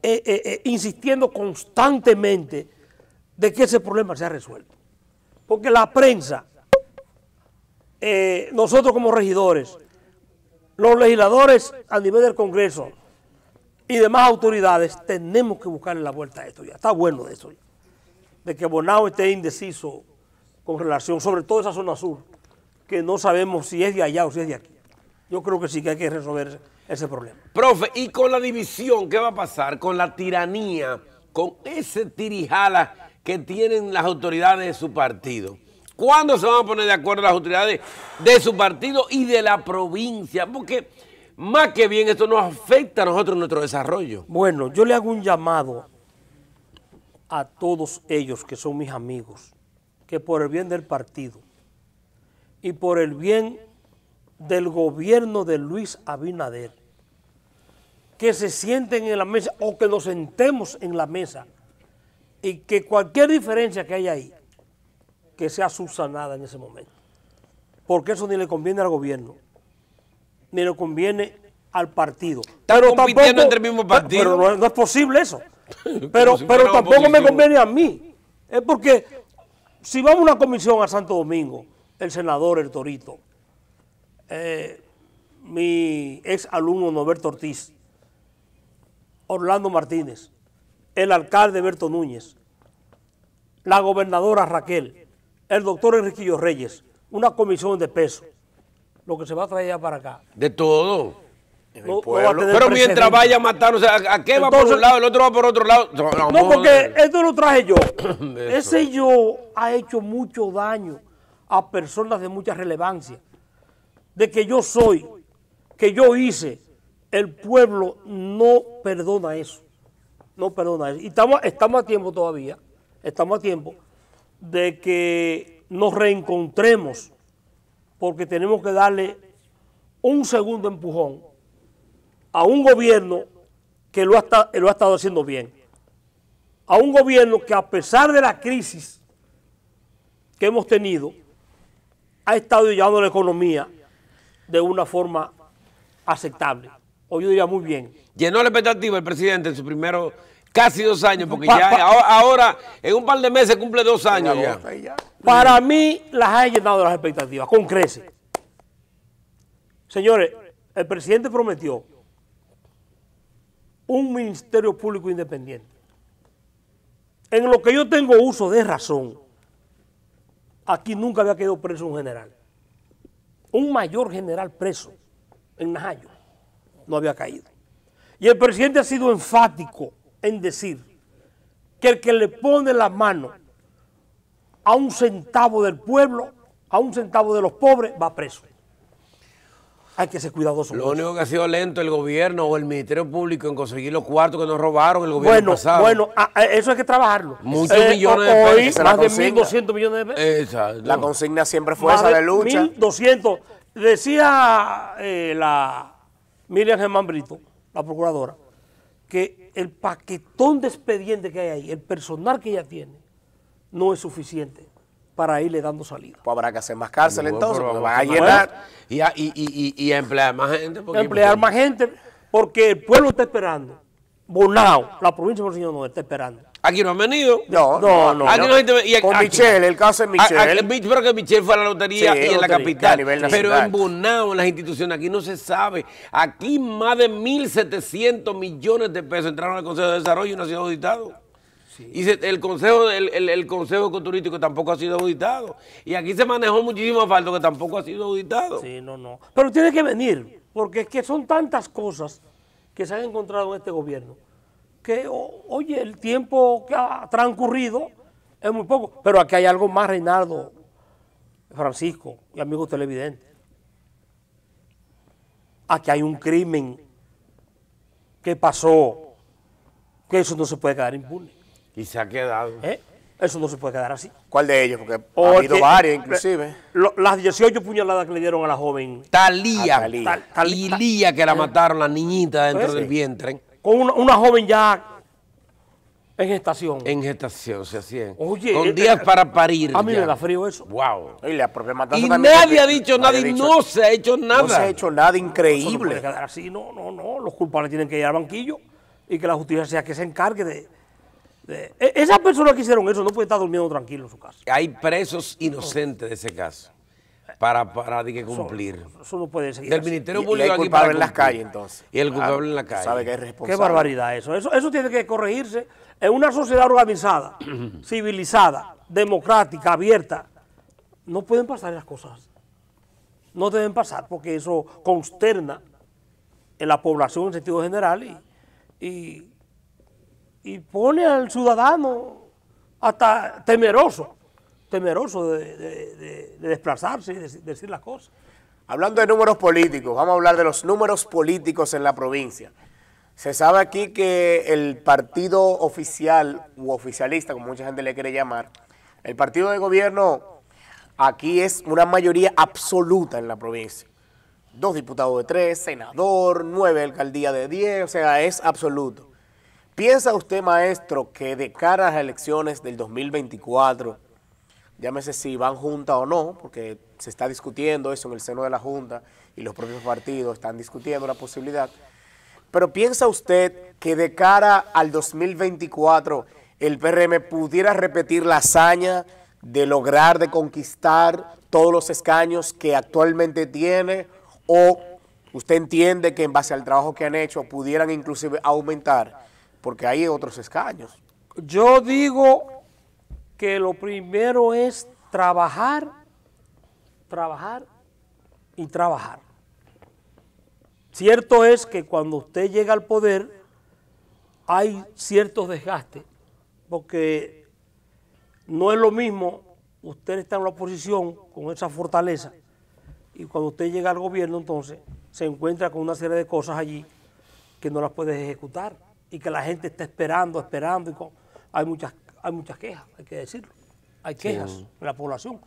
eh, insistiendo constantemente de que ese problema sea resuelto. Porque la prensa eh, nosotros como regidores, los legisladores a nivel del Congreso y demás autoridades, tenemos que buscarle la vuelta a esto ya. Está bueno de eso De que Bonao esté indeciso con relación, sobre todo esa zona sur, que no sabemos si es de allá o si es de aquí. Yo creo que sí que hay que resolver ese problema. Profe, ¿y con la división qué va a pasar? Con la tiranía, con ese tirijala que tienen las autoridades de su partido. ¿Cuándo se van a poner de acuerdo las autoridades de su partido y de la provincia? Porque más que bien esto nos afecta a nosotros en nuestro desarrollo. Bueno, yo le hago un llamado a todos ellos que son mis amigos, que por el bien del partido y por el bien del gobierno de Luis Abinader, que se sienten en la mesa o que nos sentemos en la mesa y que cualquier diferencia que haya ahí, que sea subsanada en ese momento. Porque eso ni le conviene al gobierno, ni le conviene al partido. pero no, es posible eso. [LAUGHS] Pero, pero tampoco me conviene a mí. Es porque si vamos a una comisión a Santo Domingo, el senador, el Torito, eh, mi ex alumno Norberto Ortiz, Orlando Martínez, el alcalde Berto Núñez, la gobernadora Raquel, el doctor Enriquillo Reyes, una comisión de peso, lo que se va a traer para acá. De todo. Pero mientras vaya matando, ¿a, a qué va por un lado? El otro va por otro lado. No, porque esto lo traje yo. [COUGHS] Ese yo ha hecho mucho daño a personas de mucha relevancia. De que yo soy, que yo hice, el pueblo no perdona eso. No perdona eso. Y estamos, estamos a tiempo todavía. Estamos a tiempo de que nos reencontremos, porque tenemos que darle un segundo empujón a un gobierno que lo ha, lo ha estado haciendo bien, a un gobierno que a pesar de la crisis que hemos tenido, ha estado llevando la economía de una forma aceptable, o yo diría muy bien. Llenó la expectativa el presidente en su primero Casi dos años, porque ya ahora, en un par de meses cumple dos años Para mí las ha llenado las expectativas, con creces. Señores, el presidente prometió un ministerio público independiente. En lo que yo tengo uso de razón, aquí nunca había quedado preso un general. Un mayor general preso en Najayo no había caído. Y el presidente ha sido enfático en decir que el que le pone la mano a un centavo del pueblo, a un centavo de los pobres, va preso. Hay que ser cuidadoso. Lo único que ha sido lento el gobierno o el Ministerio Público en conseguir los cuartos que nos robaron el gobierno bueno, pasado. Bueno, ah, ah, eso hay que trabajarlo. Muchos eh, millones de pesos. Más de 1.200 millones de pesos. La consigna siempre fue esa de lucha. 1.200. Decía eh, la Miriam Germán Brito, la procuradora, que el paquetón de expedientes que hay ahí, el personal que ella tiene, no es suficiente para irle dando salida. Pues habrá que hacer más cárcel entonces, porque va a llenar y, emplear más gente. Emplear más gente, porque el pueblo está esperando, Bonao, la provincia de Bolsillo no está esperando Aquí no han venido. No, no, no. Aquí Con Michelle, el caso es ah, ah, Michelle. pero que Michelle fue a la lotería y en la capital. pero en en las instituciones, aquí no se sabe. Aquí más de 1.700 millones de pesos entraron al Consejo de Desarrollo y no ha sido auditado. Y el Consejo el, el, el consejo Ecoturístico tampoco ha sido auditado. Y aquí se manejó muchísimo asfalto que tampoco ha sido auditado. Sí, no, no. Pero tiene que venir, porque es que son tantas cosas que se han encontrado en este gobierno que, oye, el tiempo que ha transcurrido es muy poco. Pero aquí hay algo más, Reinaldo, Francisco y amigos televidentes. Aquí hay un crimen que pasó, que eso no se puede quedar impune. Y se ha quedado. ¿Eh? Eso no se puede quedar así. ¿Cuál de ellos? Porque ha habido varias, inclusive. las 18 puñaladas que le dieron a la joven. Talía. Ah, Talía. que la eh. mataron, la niñita dentro pues, del vientre con una, joven ya en gestación. En gestación, se hacían. Oye. Con eh, días eh, para parir. A mí me da frío eso. Wow. Y, la y nadie ha dicho nada, no se ha hecho nada. No se ha hecho nada increíble. No, no así, no, no, no. Los culpables tienen que ir al banquillo y que la justicia sea que se encargue de... de... E, esas personas que hicieron eso no puede estar durmiendo tranquilo en su casa. Hay presos inocentes de ese caso para, que cumplir. Eso, no puede seguir. Del Ministerio Público. Y, el culpable en las calles, entonces. Y el culpable en la ah, calle. Sabe que es responsable. Qué barbaridad eso. eso. tiene que corregirse en una sociedad organizada, [CLEARS THROAT] civilizada, democrática, abierta. No pueden pasar las cosas. No deben pasar porque eso consterna en la población en sentido general y, y pone al ciudadano hasta temeroso temeroso de, de, desplazarse y decir las cosas. Hablando de números políticos, vamos a hablar de los números políticos en la provincia. Se sabe aquí que el partido oficial u oficialista, como mucha gente le quiere llamar, el partido de gobierno aquí es una mayoría absoluta en la provincia. Dos diputados de tres, senador, nueve alcaldías de diez, o sea, es absoluto. ¿Piensa usted, maestro, que de cara a las elecciones del 2024 llámese si van junta o no, porque se está discutiendo eso en el seno de la Junta y los propios partidos están discutiendo la posibilidad. Pero ¿piensa usted que de cara al 2024 el PRM pudiera repetir la hazaña de lograr, de conquistar todos los escaños que actualmente tiene o usted entiende que en base al trabajo que han hecho pudieran inclusive aumentar? Porque hay otros escaños. Yo digo que lo primero es trabajar, trabajar y trabajar. Cierto es que cuando usted llega al poder hay ciertos desgastes, porque no es lo mismo usted está en la oposición con esa fortaleza y cuando usted llega al gobierno entonces se encuentra con una serie de cosas allí que no las puedes ejecutar y que la gente está esperando, esperando y hay muchas hay muchas quejas, hay que decirlo. Hay quejas en la población.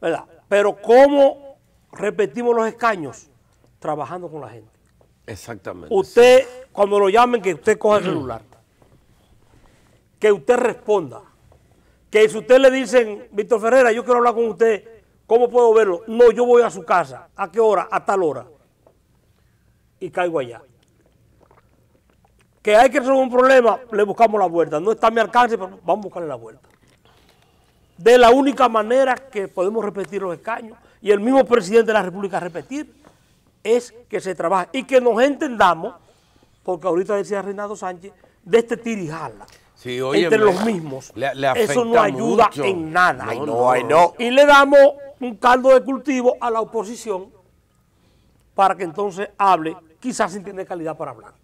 ¿Verdad? Pero ¿cómo repetimos los escaños? Trabajando con la gente. Exactamente. Usted, cuando lo llamen, que usted coja el celular. Que usted responda. Que si usted le dicen, Víctor Ferreira, yo quiero hablar con usted, ¿cómo puedo verlo? No, yo voy a su casa. ¿A qué hora? A tal hora. Y caigo allá que hay que resolver un problema, le buscamos la vuelta. No está a mi alcance, pero vamos a buscarle la vuelta. De la única manera que podemos repetir los escaños y el mismo presidente de la República repetir es que se trabaje y que nos entendamos, porque ahorita decía Reinaldo Sánchez, de este tirijala. entre los mismos. Eso no ayuda en nada. No, no, no, Y le damos un caldo de cultivo a la oposición para que entonces hable, quizás sin tener calidad para hablar.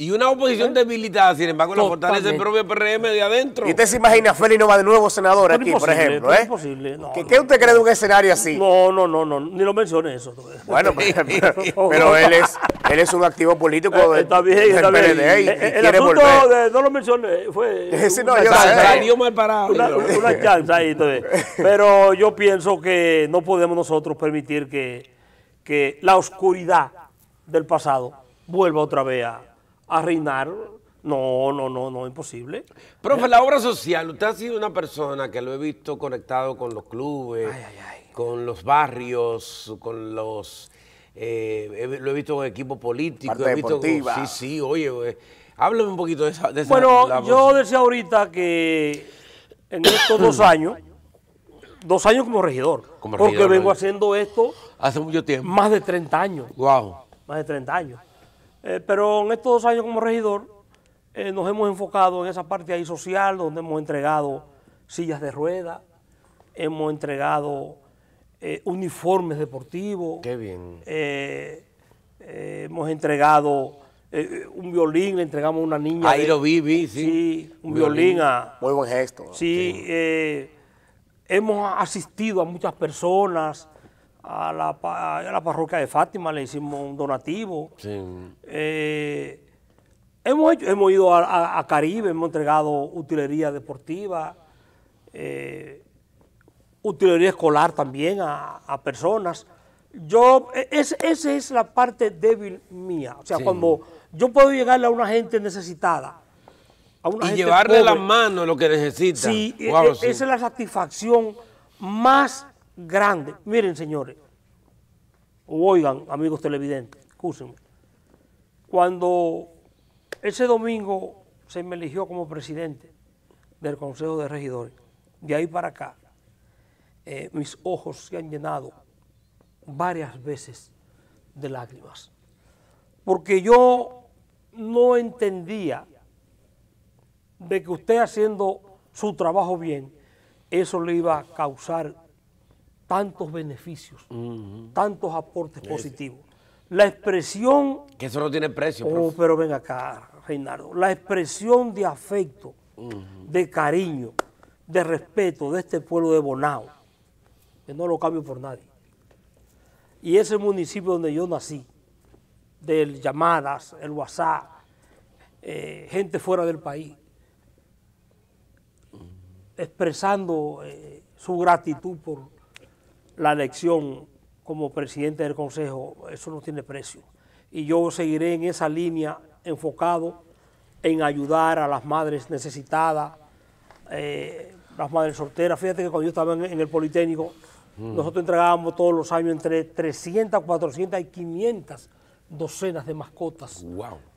Y una oposición debilitada, sin embargo, la es del propio PRM de adentro. ¿Y usted se imagina a Félix Nova de nuevo senador aquí, por ejemplo? ¿eh? ¿Qué, ¿Qué, usted cree de un escenario así? No, no, no, no ni lo mencione eso. [LAUGHS] Bueno, pues, [LAUGHS] pero, él, es, él es un activo político eh, está bien, del está bien. Eh, eh, el, asunto, De, no lo mencioné, fue [LAUGHS] sí, no, una, yo chanza, parado. Una, ahí. Entonces. Pero yo pienso que no podemos nosotros permitir que, que la oscuridad del pasado vuelva otra vez a a reinar. No, no, no, no, imposible. Profe, la obra social, usted ha sido una persona que lo he visto conectado con los clubes, con los barrios, con los... Eh, lo he visto con equipos políticos, he visto con, Sí, sí, oye, eh, háblame un poquito de esa... bueno, yo decía ahorita que en estos dos [CLEARS THROAT] años, dos años como regidor, como regidor porque vengo haciendo esto... Hace mucho tiempo. Más de 30 años. Wow. Más de 30 años. Eh, pero en estos dos años como regidor eh, nos hemos enfocado en esa parte ahí social, donde hemos entregado sillas de ruedas, hemos entregado eh, uniformes deportivos. Qué bien. hemos entregado un violín, le entregamos a una niña. Ahí lo vi, vi, sí. un violín. a, Muy buen gesto. sí. hemos asistido a muchas personas a la, a la parroquia de Fátima le hicimos un donativo. Eh, hemos, hemos ido a, Caribe, hemos entregado utilería deportiva, eh, utilería escolar también a, personas. Yo, e, esa es la parte débil mía. O sea, cuando yo puedo llegarle a una gente necesitada, a una y llevarle las la mano lo que necesita. E, e, esa es la satisfacción más grande. Miren, señores, oigan, amigos televidentes, escúsenme. Cuando ese domingo se me eligió como presidente del Consejo de Regidores, de ahí para acá, eh, mis ojos se han llenado varias veces de lágrimas, porque yo no entendía de que usted haciendo su trabajo bien, eso le iba a causar tantos beneficios, tantos aportes positivos. La expresión... Que eso no tiene precio. Oh, pero ven acá, Reinaldo. La expresión de afecto, de cariño, de respeto de este pueblo de Bonao, que no lo cambio por nadie. Y ese municipio donde yo nací, de llamadas, el WhatsApp, eh, gente fuera del país, expresando eh, su gratitud por la elección como presidente del Consejo, eso no tiene precio. Y yo seguiré en esa línea enfocado en ayudar a las madres necesitadas, eh, las madres solteras. Fíjate que cuando yo estaba en, el Politécnico, mm. nosotros entregábamos todos los años entre 300, 400 y 500 docenas de mascotas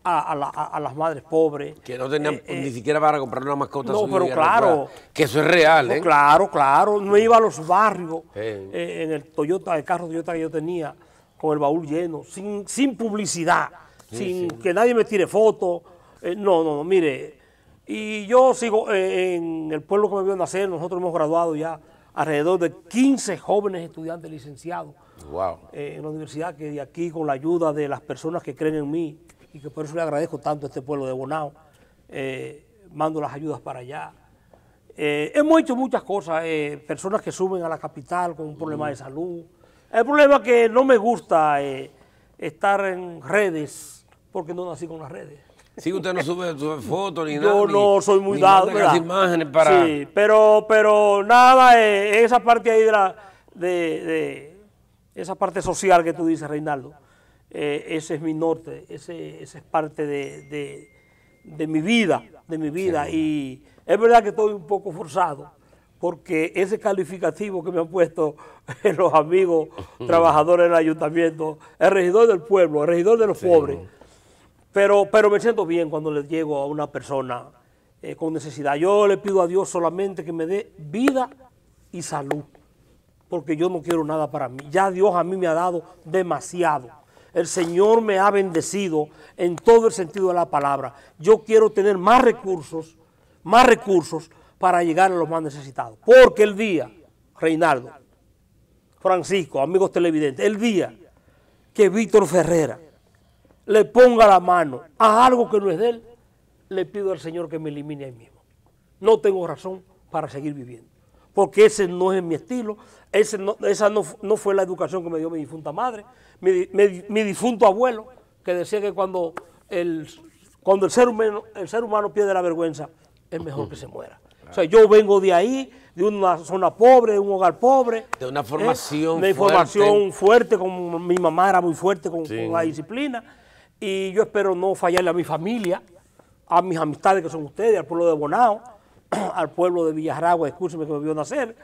a, las madres pobres. Que no tenían eh, eh, ni siquiera para comprar una mascota. No, pero claro. Que eso es real, ¿eh? Claro, claro. No iba a los barrios en el Toyota, el carro Toyota que yo tenía, con el baúl lleno, sin, sin publicidad, sin que nadie me tire fotos. no, no, no, mire. Y yo sigo en el pueblo que me vio nacer, nosotros hemos graduado ya alrededor de 15 jóvenes estudiantes licenciados eh, en la universidad, que de aquí, con la ayuda de las personas que creen en mí, y que por eso le agradezco tanto a este pueblo de Bonao, eh, mando las ayudas para allá. Eh, hemos hecho muchas cosas, personas que suben a la capital con un problema de salud. El problema es que no me gusta estar en redes, porque no nací con las redes. Si usted no sube, fotos ni [LAUGHS] nada. Yo no soy muy dado. Sí, pero, pero nada, esa parte ahí de la... de, esa parte social que tú dices, Reinaldo, eh, ese es mi norte, ese, es parte de, mi vida, de mi vida. Y es verdad que estoy un poco forzado, porque ese calificativo que me han puesto [LAUGHS] los amigos trabajadores del ayuntamiento, el regidor del pueblo, el regidor de los pobres, pero, pero me siento bien cuando le llego a una persona eh, con necesidad. Yo le pido a Dios solamente que me dé vida y salud porque yo no quiero nada para mí. Ya Dios a mí me ha dado demasiado. El Señor me ha bendecido en todo el sentido de la palabra. Yo quiero tener más recursos, más recursos para llegar a los más necesitados. Porque el día, Reinaldo, Francisco, amigos televidentes, el día que Víctor Ferrera le ponga la mano a algo que no es de él, le pido al Señor que me elimine ahí mismo. No tengo razón para seguir viviendo porque ese no es mi estilo, ese esa no, no, fue la educación que me dio mi difunta madre, mi, difunto abuelo, que decía que cuando el, cuando el ser humano, el ser humano pierde la vergüenza, es mejor que se muera. O sea, yo vengo de ahí, de una zona pobre, de un hogar pobre. De una formación De ¿Eh? formación fuerte, como mi mamá era muy fuerte con, la disciplina. Y yo espero no fallarle a mi familia, a mis amistades que son ustedes, al pueblo de Bonao. [CLEARS THROAT] al pueblo de Villarragua, escúcheme que me vio nacer,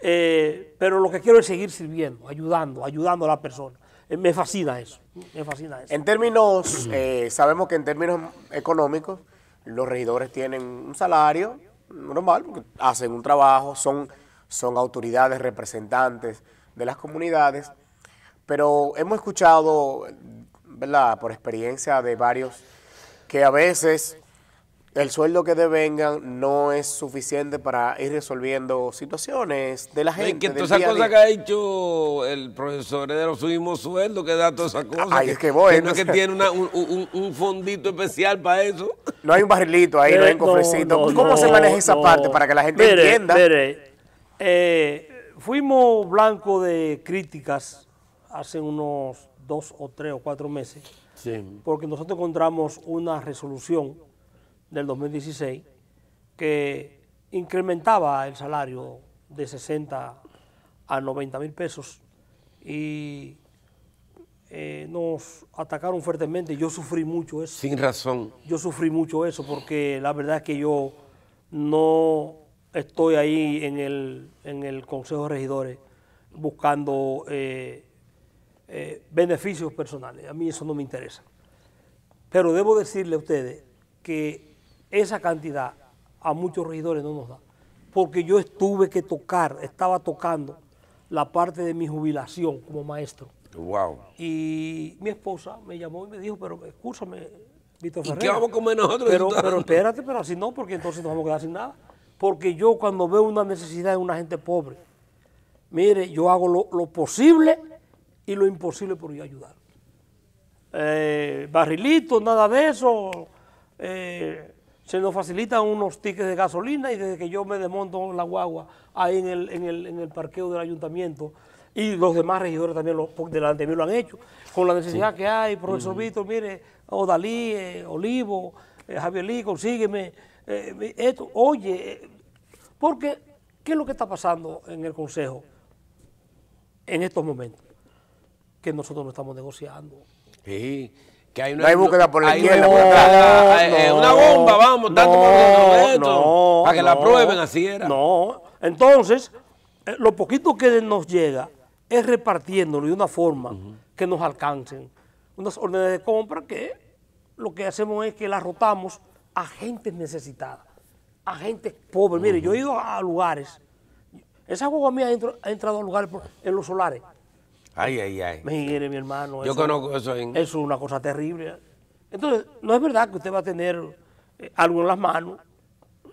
eh, pero lo que quiero es seguir sirviendo, ayudando, ayudando a la persona. Eh, me fascina eso, me fascina eso. En términos, eh, sabemos que en términos económicos, los regidores tienen un salario normal, porque hacen un trabajo, son, son autoridades, representantes de las comunidades, pero hemos escuchado, ¿verdad?, por experiencia de varios, que a veces el sueldo que devengan no es suficiente para ir resolviendo situaciones de la gente. Es que todas esas cosas que ha hecho el profesor de subimos sueldo, que da todas esas cosas. Ay, que, es que voy. Que no que tiene un, un, fondito especial para eso. No hay un barrilito ahí, no hay un eh, cofrecito. ¿Cómo se maneja esa parte para que la gente entienda? Eh, fuimos blanco de críticas hace unos dos o tres o cuatro meses. Sí. Porque nosotros encontramos una resolución del 2016 que incrementaba el salario de 60 a 90 mil pesos y eh, nos atacaron fuertemente. Yo sufrí mucho eso. Sin razón. Yo sufrí mucho eso porque la verdad es que yo no estoy ahí en el, Consejo de Regidores buscando eh, eh, beneficios personales. A mí eso no me interesa. Pero debo decirle a ustedes que esa cantidad a muchos regidores no nos da. Porque yo estuve que tocar, estaba tocando la parte de mi jubilación como maestro. Wow. Y mi esposa me llamó y me dijo, pero escúchame, Víctor Ferrer. qué vamos a comer nosotros? Pero, pero espérate, pero así no, porque entonces nos vamos a quedar sin nada. Porque yo cuando veo una necesidad de una gente pobre, mire, yo hago lo, posible y lo imposible por yo ayudar. Eh, barrilito, nada de eso. Eh, se nos facilitan unos tickets de gasolina y desde que yo me desmonto la guagua ahí en el, parqueo del ayuntamiento y los demás regidores también delante de mí lo han hecho, con la necesidad que hay, profesor Víctor, mire, Odalí, eh, Olivo, eh, Javier Lee, consígueme, eh, esto, oye, porque, ¿qué es lo que está pasando en el Consejo en estos momentos? Que nosotros no estamos negociando. Sí. Que hay una, hay búsqueda por la izquierda, por atrás. Eh, eh, una bomba, vamos, tanto por no, para que la prueben, así era. No, entonces, eh, lo poquito que nos llega es repartiéndolo de una forma que nos alcancen. Unas órdenes de compra que lo que hacemos es que las rotamos a gente necesitada, a gente pobre. Mire, yo he ido a lugares, esa agua mía ha entrado a lugares en los solares, Ay, ay, ay. Mire, mi hermano. Yo eso, conozco eso. Eso es una cosa terrible. Entonces, no es verdad que usted va a tener eh, algo en las manos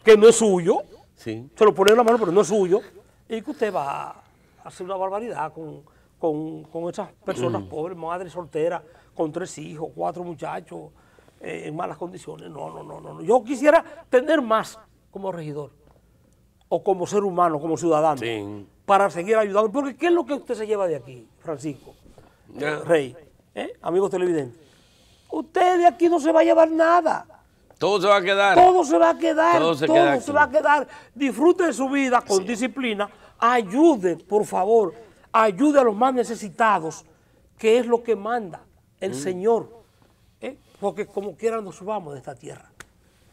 que no es suyo. Sí. Se lo pone en la mano, pero no es suyo. Y que usted va a hacer una barbaridad con, esas personas mm. pobres, madres solteras, con tres hijos, cuatro muchachos, eh, en malas condiciones. No, no, no, no. Yo quisiera tener más como regidor o como ser humano, como ciudadano. Sí para seguir ayudando. Porque ¿qué es lo que usted se lleva de aquí, Francisco? Rey, ¿eh? amigos televidentes. Usted de aquí no se va a llevar nada. Todo se va a quedar. Todo se va a quedar. Todo se, va a quedar. Disfrute de su vida con disciplina. Ayude, por favor, ayude a los más necesitados, que es lo que manda el mm. Señor. ¿eh? Porque como quiera nos subamos de esta tierra.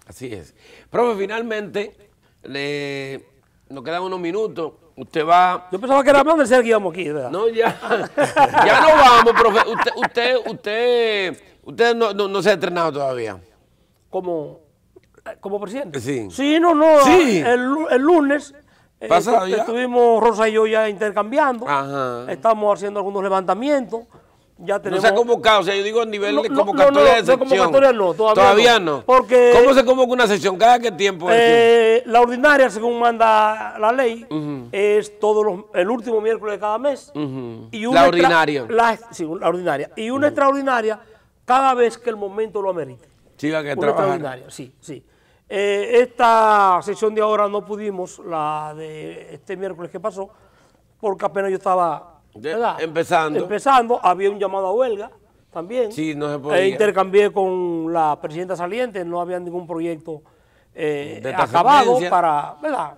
Así es. Profe, finalmente, le... nos quedan unos minutos. Usted va. Yo pensaba que era más del ser íbamos aquí, ¿verdad? No, ya. [LAUGHS] ya no vamos, profe. Usted, usted, usted, no, no, se ha entrenado todavía. Como, como presidente. Sí. Sí, no, no. Sí. El, lunes. Eh, eh, estuvimos Rosa y yo ya intercambiando. Ajá. Estamos haciendo algunos levantamientos. No se ha convocado, o sea, yo digo a nivel de convocatoria no, de todavía, no. Porque, ¿Cómo se convoca una sesión? ¿Cada qué tiempo? Eh, la ordinaria, según manda la ley, es todos el último miércoles de cada mes. y una la ordinaria. sí, la ordinaria. Y una extraordinaria cada vez que el momento lo amerite. Sí, que extraordinaria, sí, sí. Eh, esta sesión de ahora no pudimos, la de este miércoles que pasó, porque apenas yo estaba Empezando. Empezando, había un llamado a huelga también. Sí, no se e intercambié con la presidenta saliente, no había ningún proyecto eh, acabado para, ¿verdad?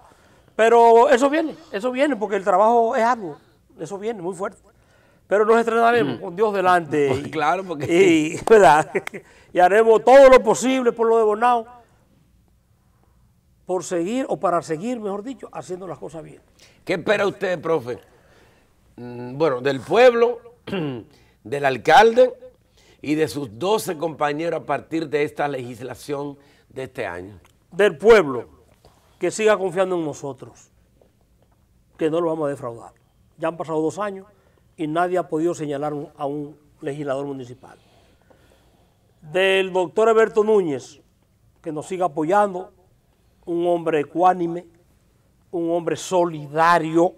Pero eso viene, eso viene, porque el trabajo es algo, eso viene muy fuerte. Pero nos estrenaremos mm. con Dios delante. [LAUGHS] Pues claro, porque... Y, [LAUGHS] ¿verdad? y haremos todo lo posible por lo de Bonao, por seguir, o para seguir, mejor dicho, haciendo las cosas bien. ¿Qué espera usted, profe? Mm, bueno, del pueblo, [CLEARS THROAT] del alcalde y de sus 12 compañeros a partir de esta legislación de este año. Del pueblo, que siga confiando en nosotros, que no lo vamos a defraudar. Ya han pasado dos años y nadie ha podido señalar a un legislador municipal. Del doctor Alberto Núñez, que nos siga apoyando, un hombre ecuánime, un hombre solidario,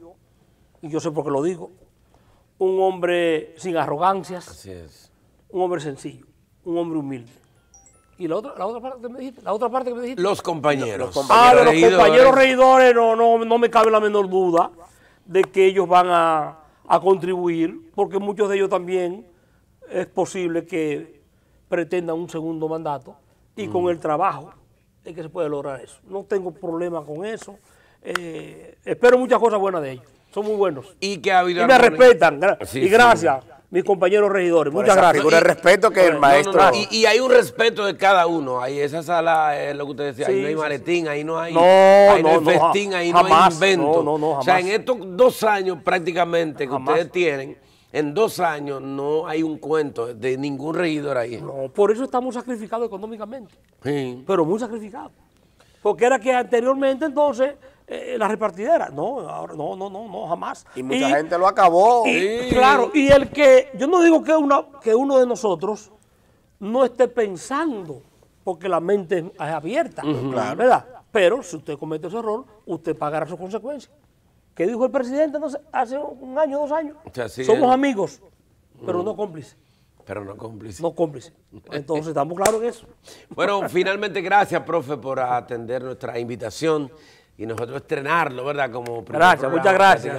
y yo sé por qué lo digo, un hombre sin arrogancias, un hombre sencillo, un hombre humilde. ¿Y la otra, la otra parte que me dijiste? ¿La otra parte Los compañeros. Los, ah, compañeros ah, los reidores. compañeros no, no, no me cabe la menor duda de que ellos van a, contribuir, porque muchos de ellos también es posible que pretendan un segundo mandato y con mm. el trabajo es que se puede lograr eso. No tengo problema con eso. Eh, espero muchas cosas buenas de ellos son muy buenos. Y que me respetan. y gracias, mis compañeros regidores. Muchas gracias. Por el respeto que el maestro... Y, hay un respeto de cada uno. Ahí esa sala es lo que usted decía. ahí no hay maletín, ahí no hay... No, ahí no, hay no invento. No, no, jamás. O sea, en estos dos años prácticamente que ustedes tienen, en dos años no hay un cuento de ningún regidor ahí. No, por eso estamos sacrificados económicamente. Sí. Pero muy sacrificados. Porque era que anteriormente entonces eh, la repartidera. No, no, no, no, no, jamás. Y mucha gente lo acabó. Claro, y el que, yo no digo que, que uno de nosotros no esté pensando, porque la mente es abierta, claro. ¿verdad? Pero si usted comete ese error, usted pagará sus consecuencias. ¿Qué dijo el presidente hace un año, dos años? Somos amigos, pero mm. no cómplices. Pero no cómplices. No cómplices. Entonces estamos claros en eso. Bueno, finalmente gracias, profe, por atender nuestra invitación y nosotros estrenarlo, ¿verdad? Como gracias, muchas gracias.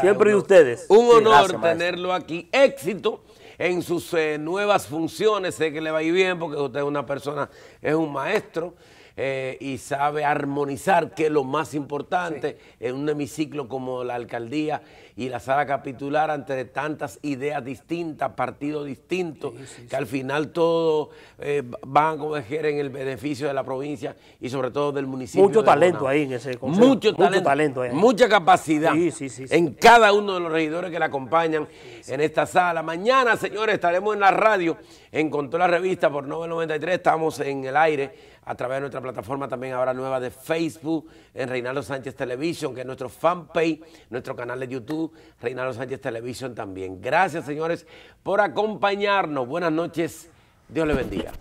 Siempre y ustedes. Un honor tenerlo aquí. Éxito en sus eh, nuevas funciones. Sé que le va a ir bien porque usted es una persona, es un maestro. Eh, y sabe armonizar, que es lo más importante en un hemiciclo como la alcaldía y la sala capitular, ante tantas ideas distintas, partidos distintos, que al final todo eh, van a converger en el beneficio de la provincia y sobre todo del municipio. Mucho talento ahí en ese consejo. Mucho, talento, mucha capacidad en cada uno de los regidores que la acompañan en esta sala. Mañana, señores, estaremos en la radio, en Control la Revista por 993, estamos en el aire a través de nuestra plataforma también ahora nueva de Facebook, en Reinaldo Sánchez Television, que es nuestro fanpage, nuestro canal de YouTube, Reinaldo Sánchez Television también. Gracias, señores, por acompañarnos. Buenas noches. Dios le bendiga.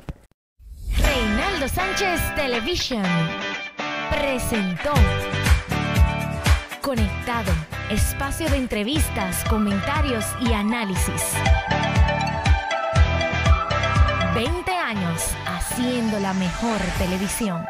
Reinaldo Sánchez Television presentó Conectado, espacio de entrevistas, comentarios y análisis. Siendo la mejor televisión.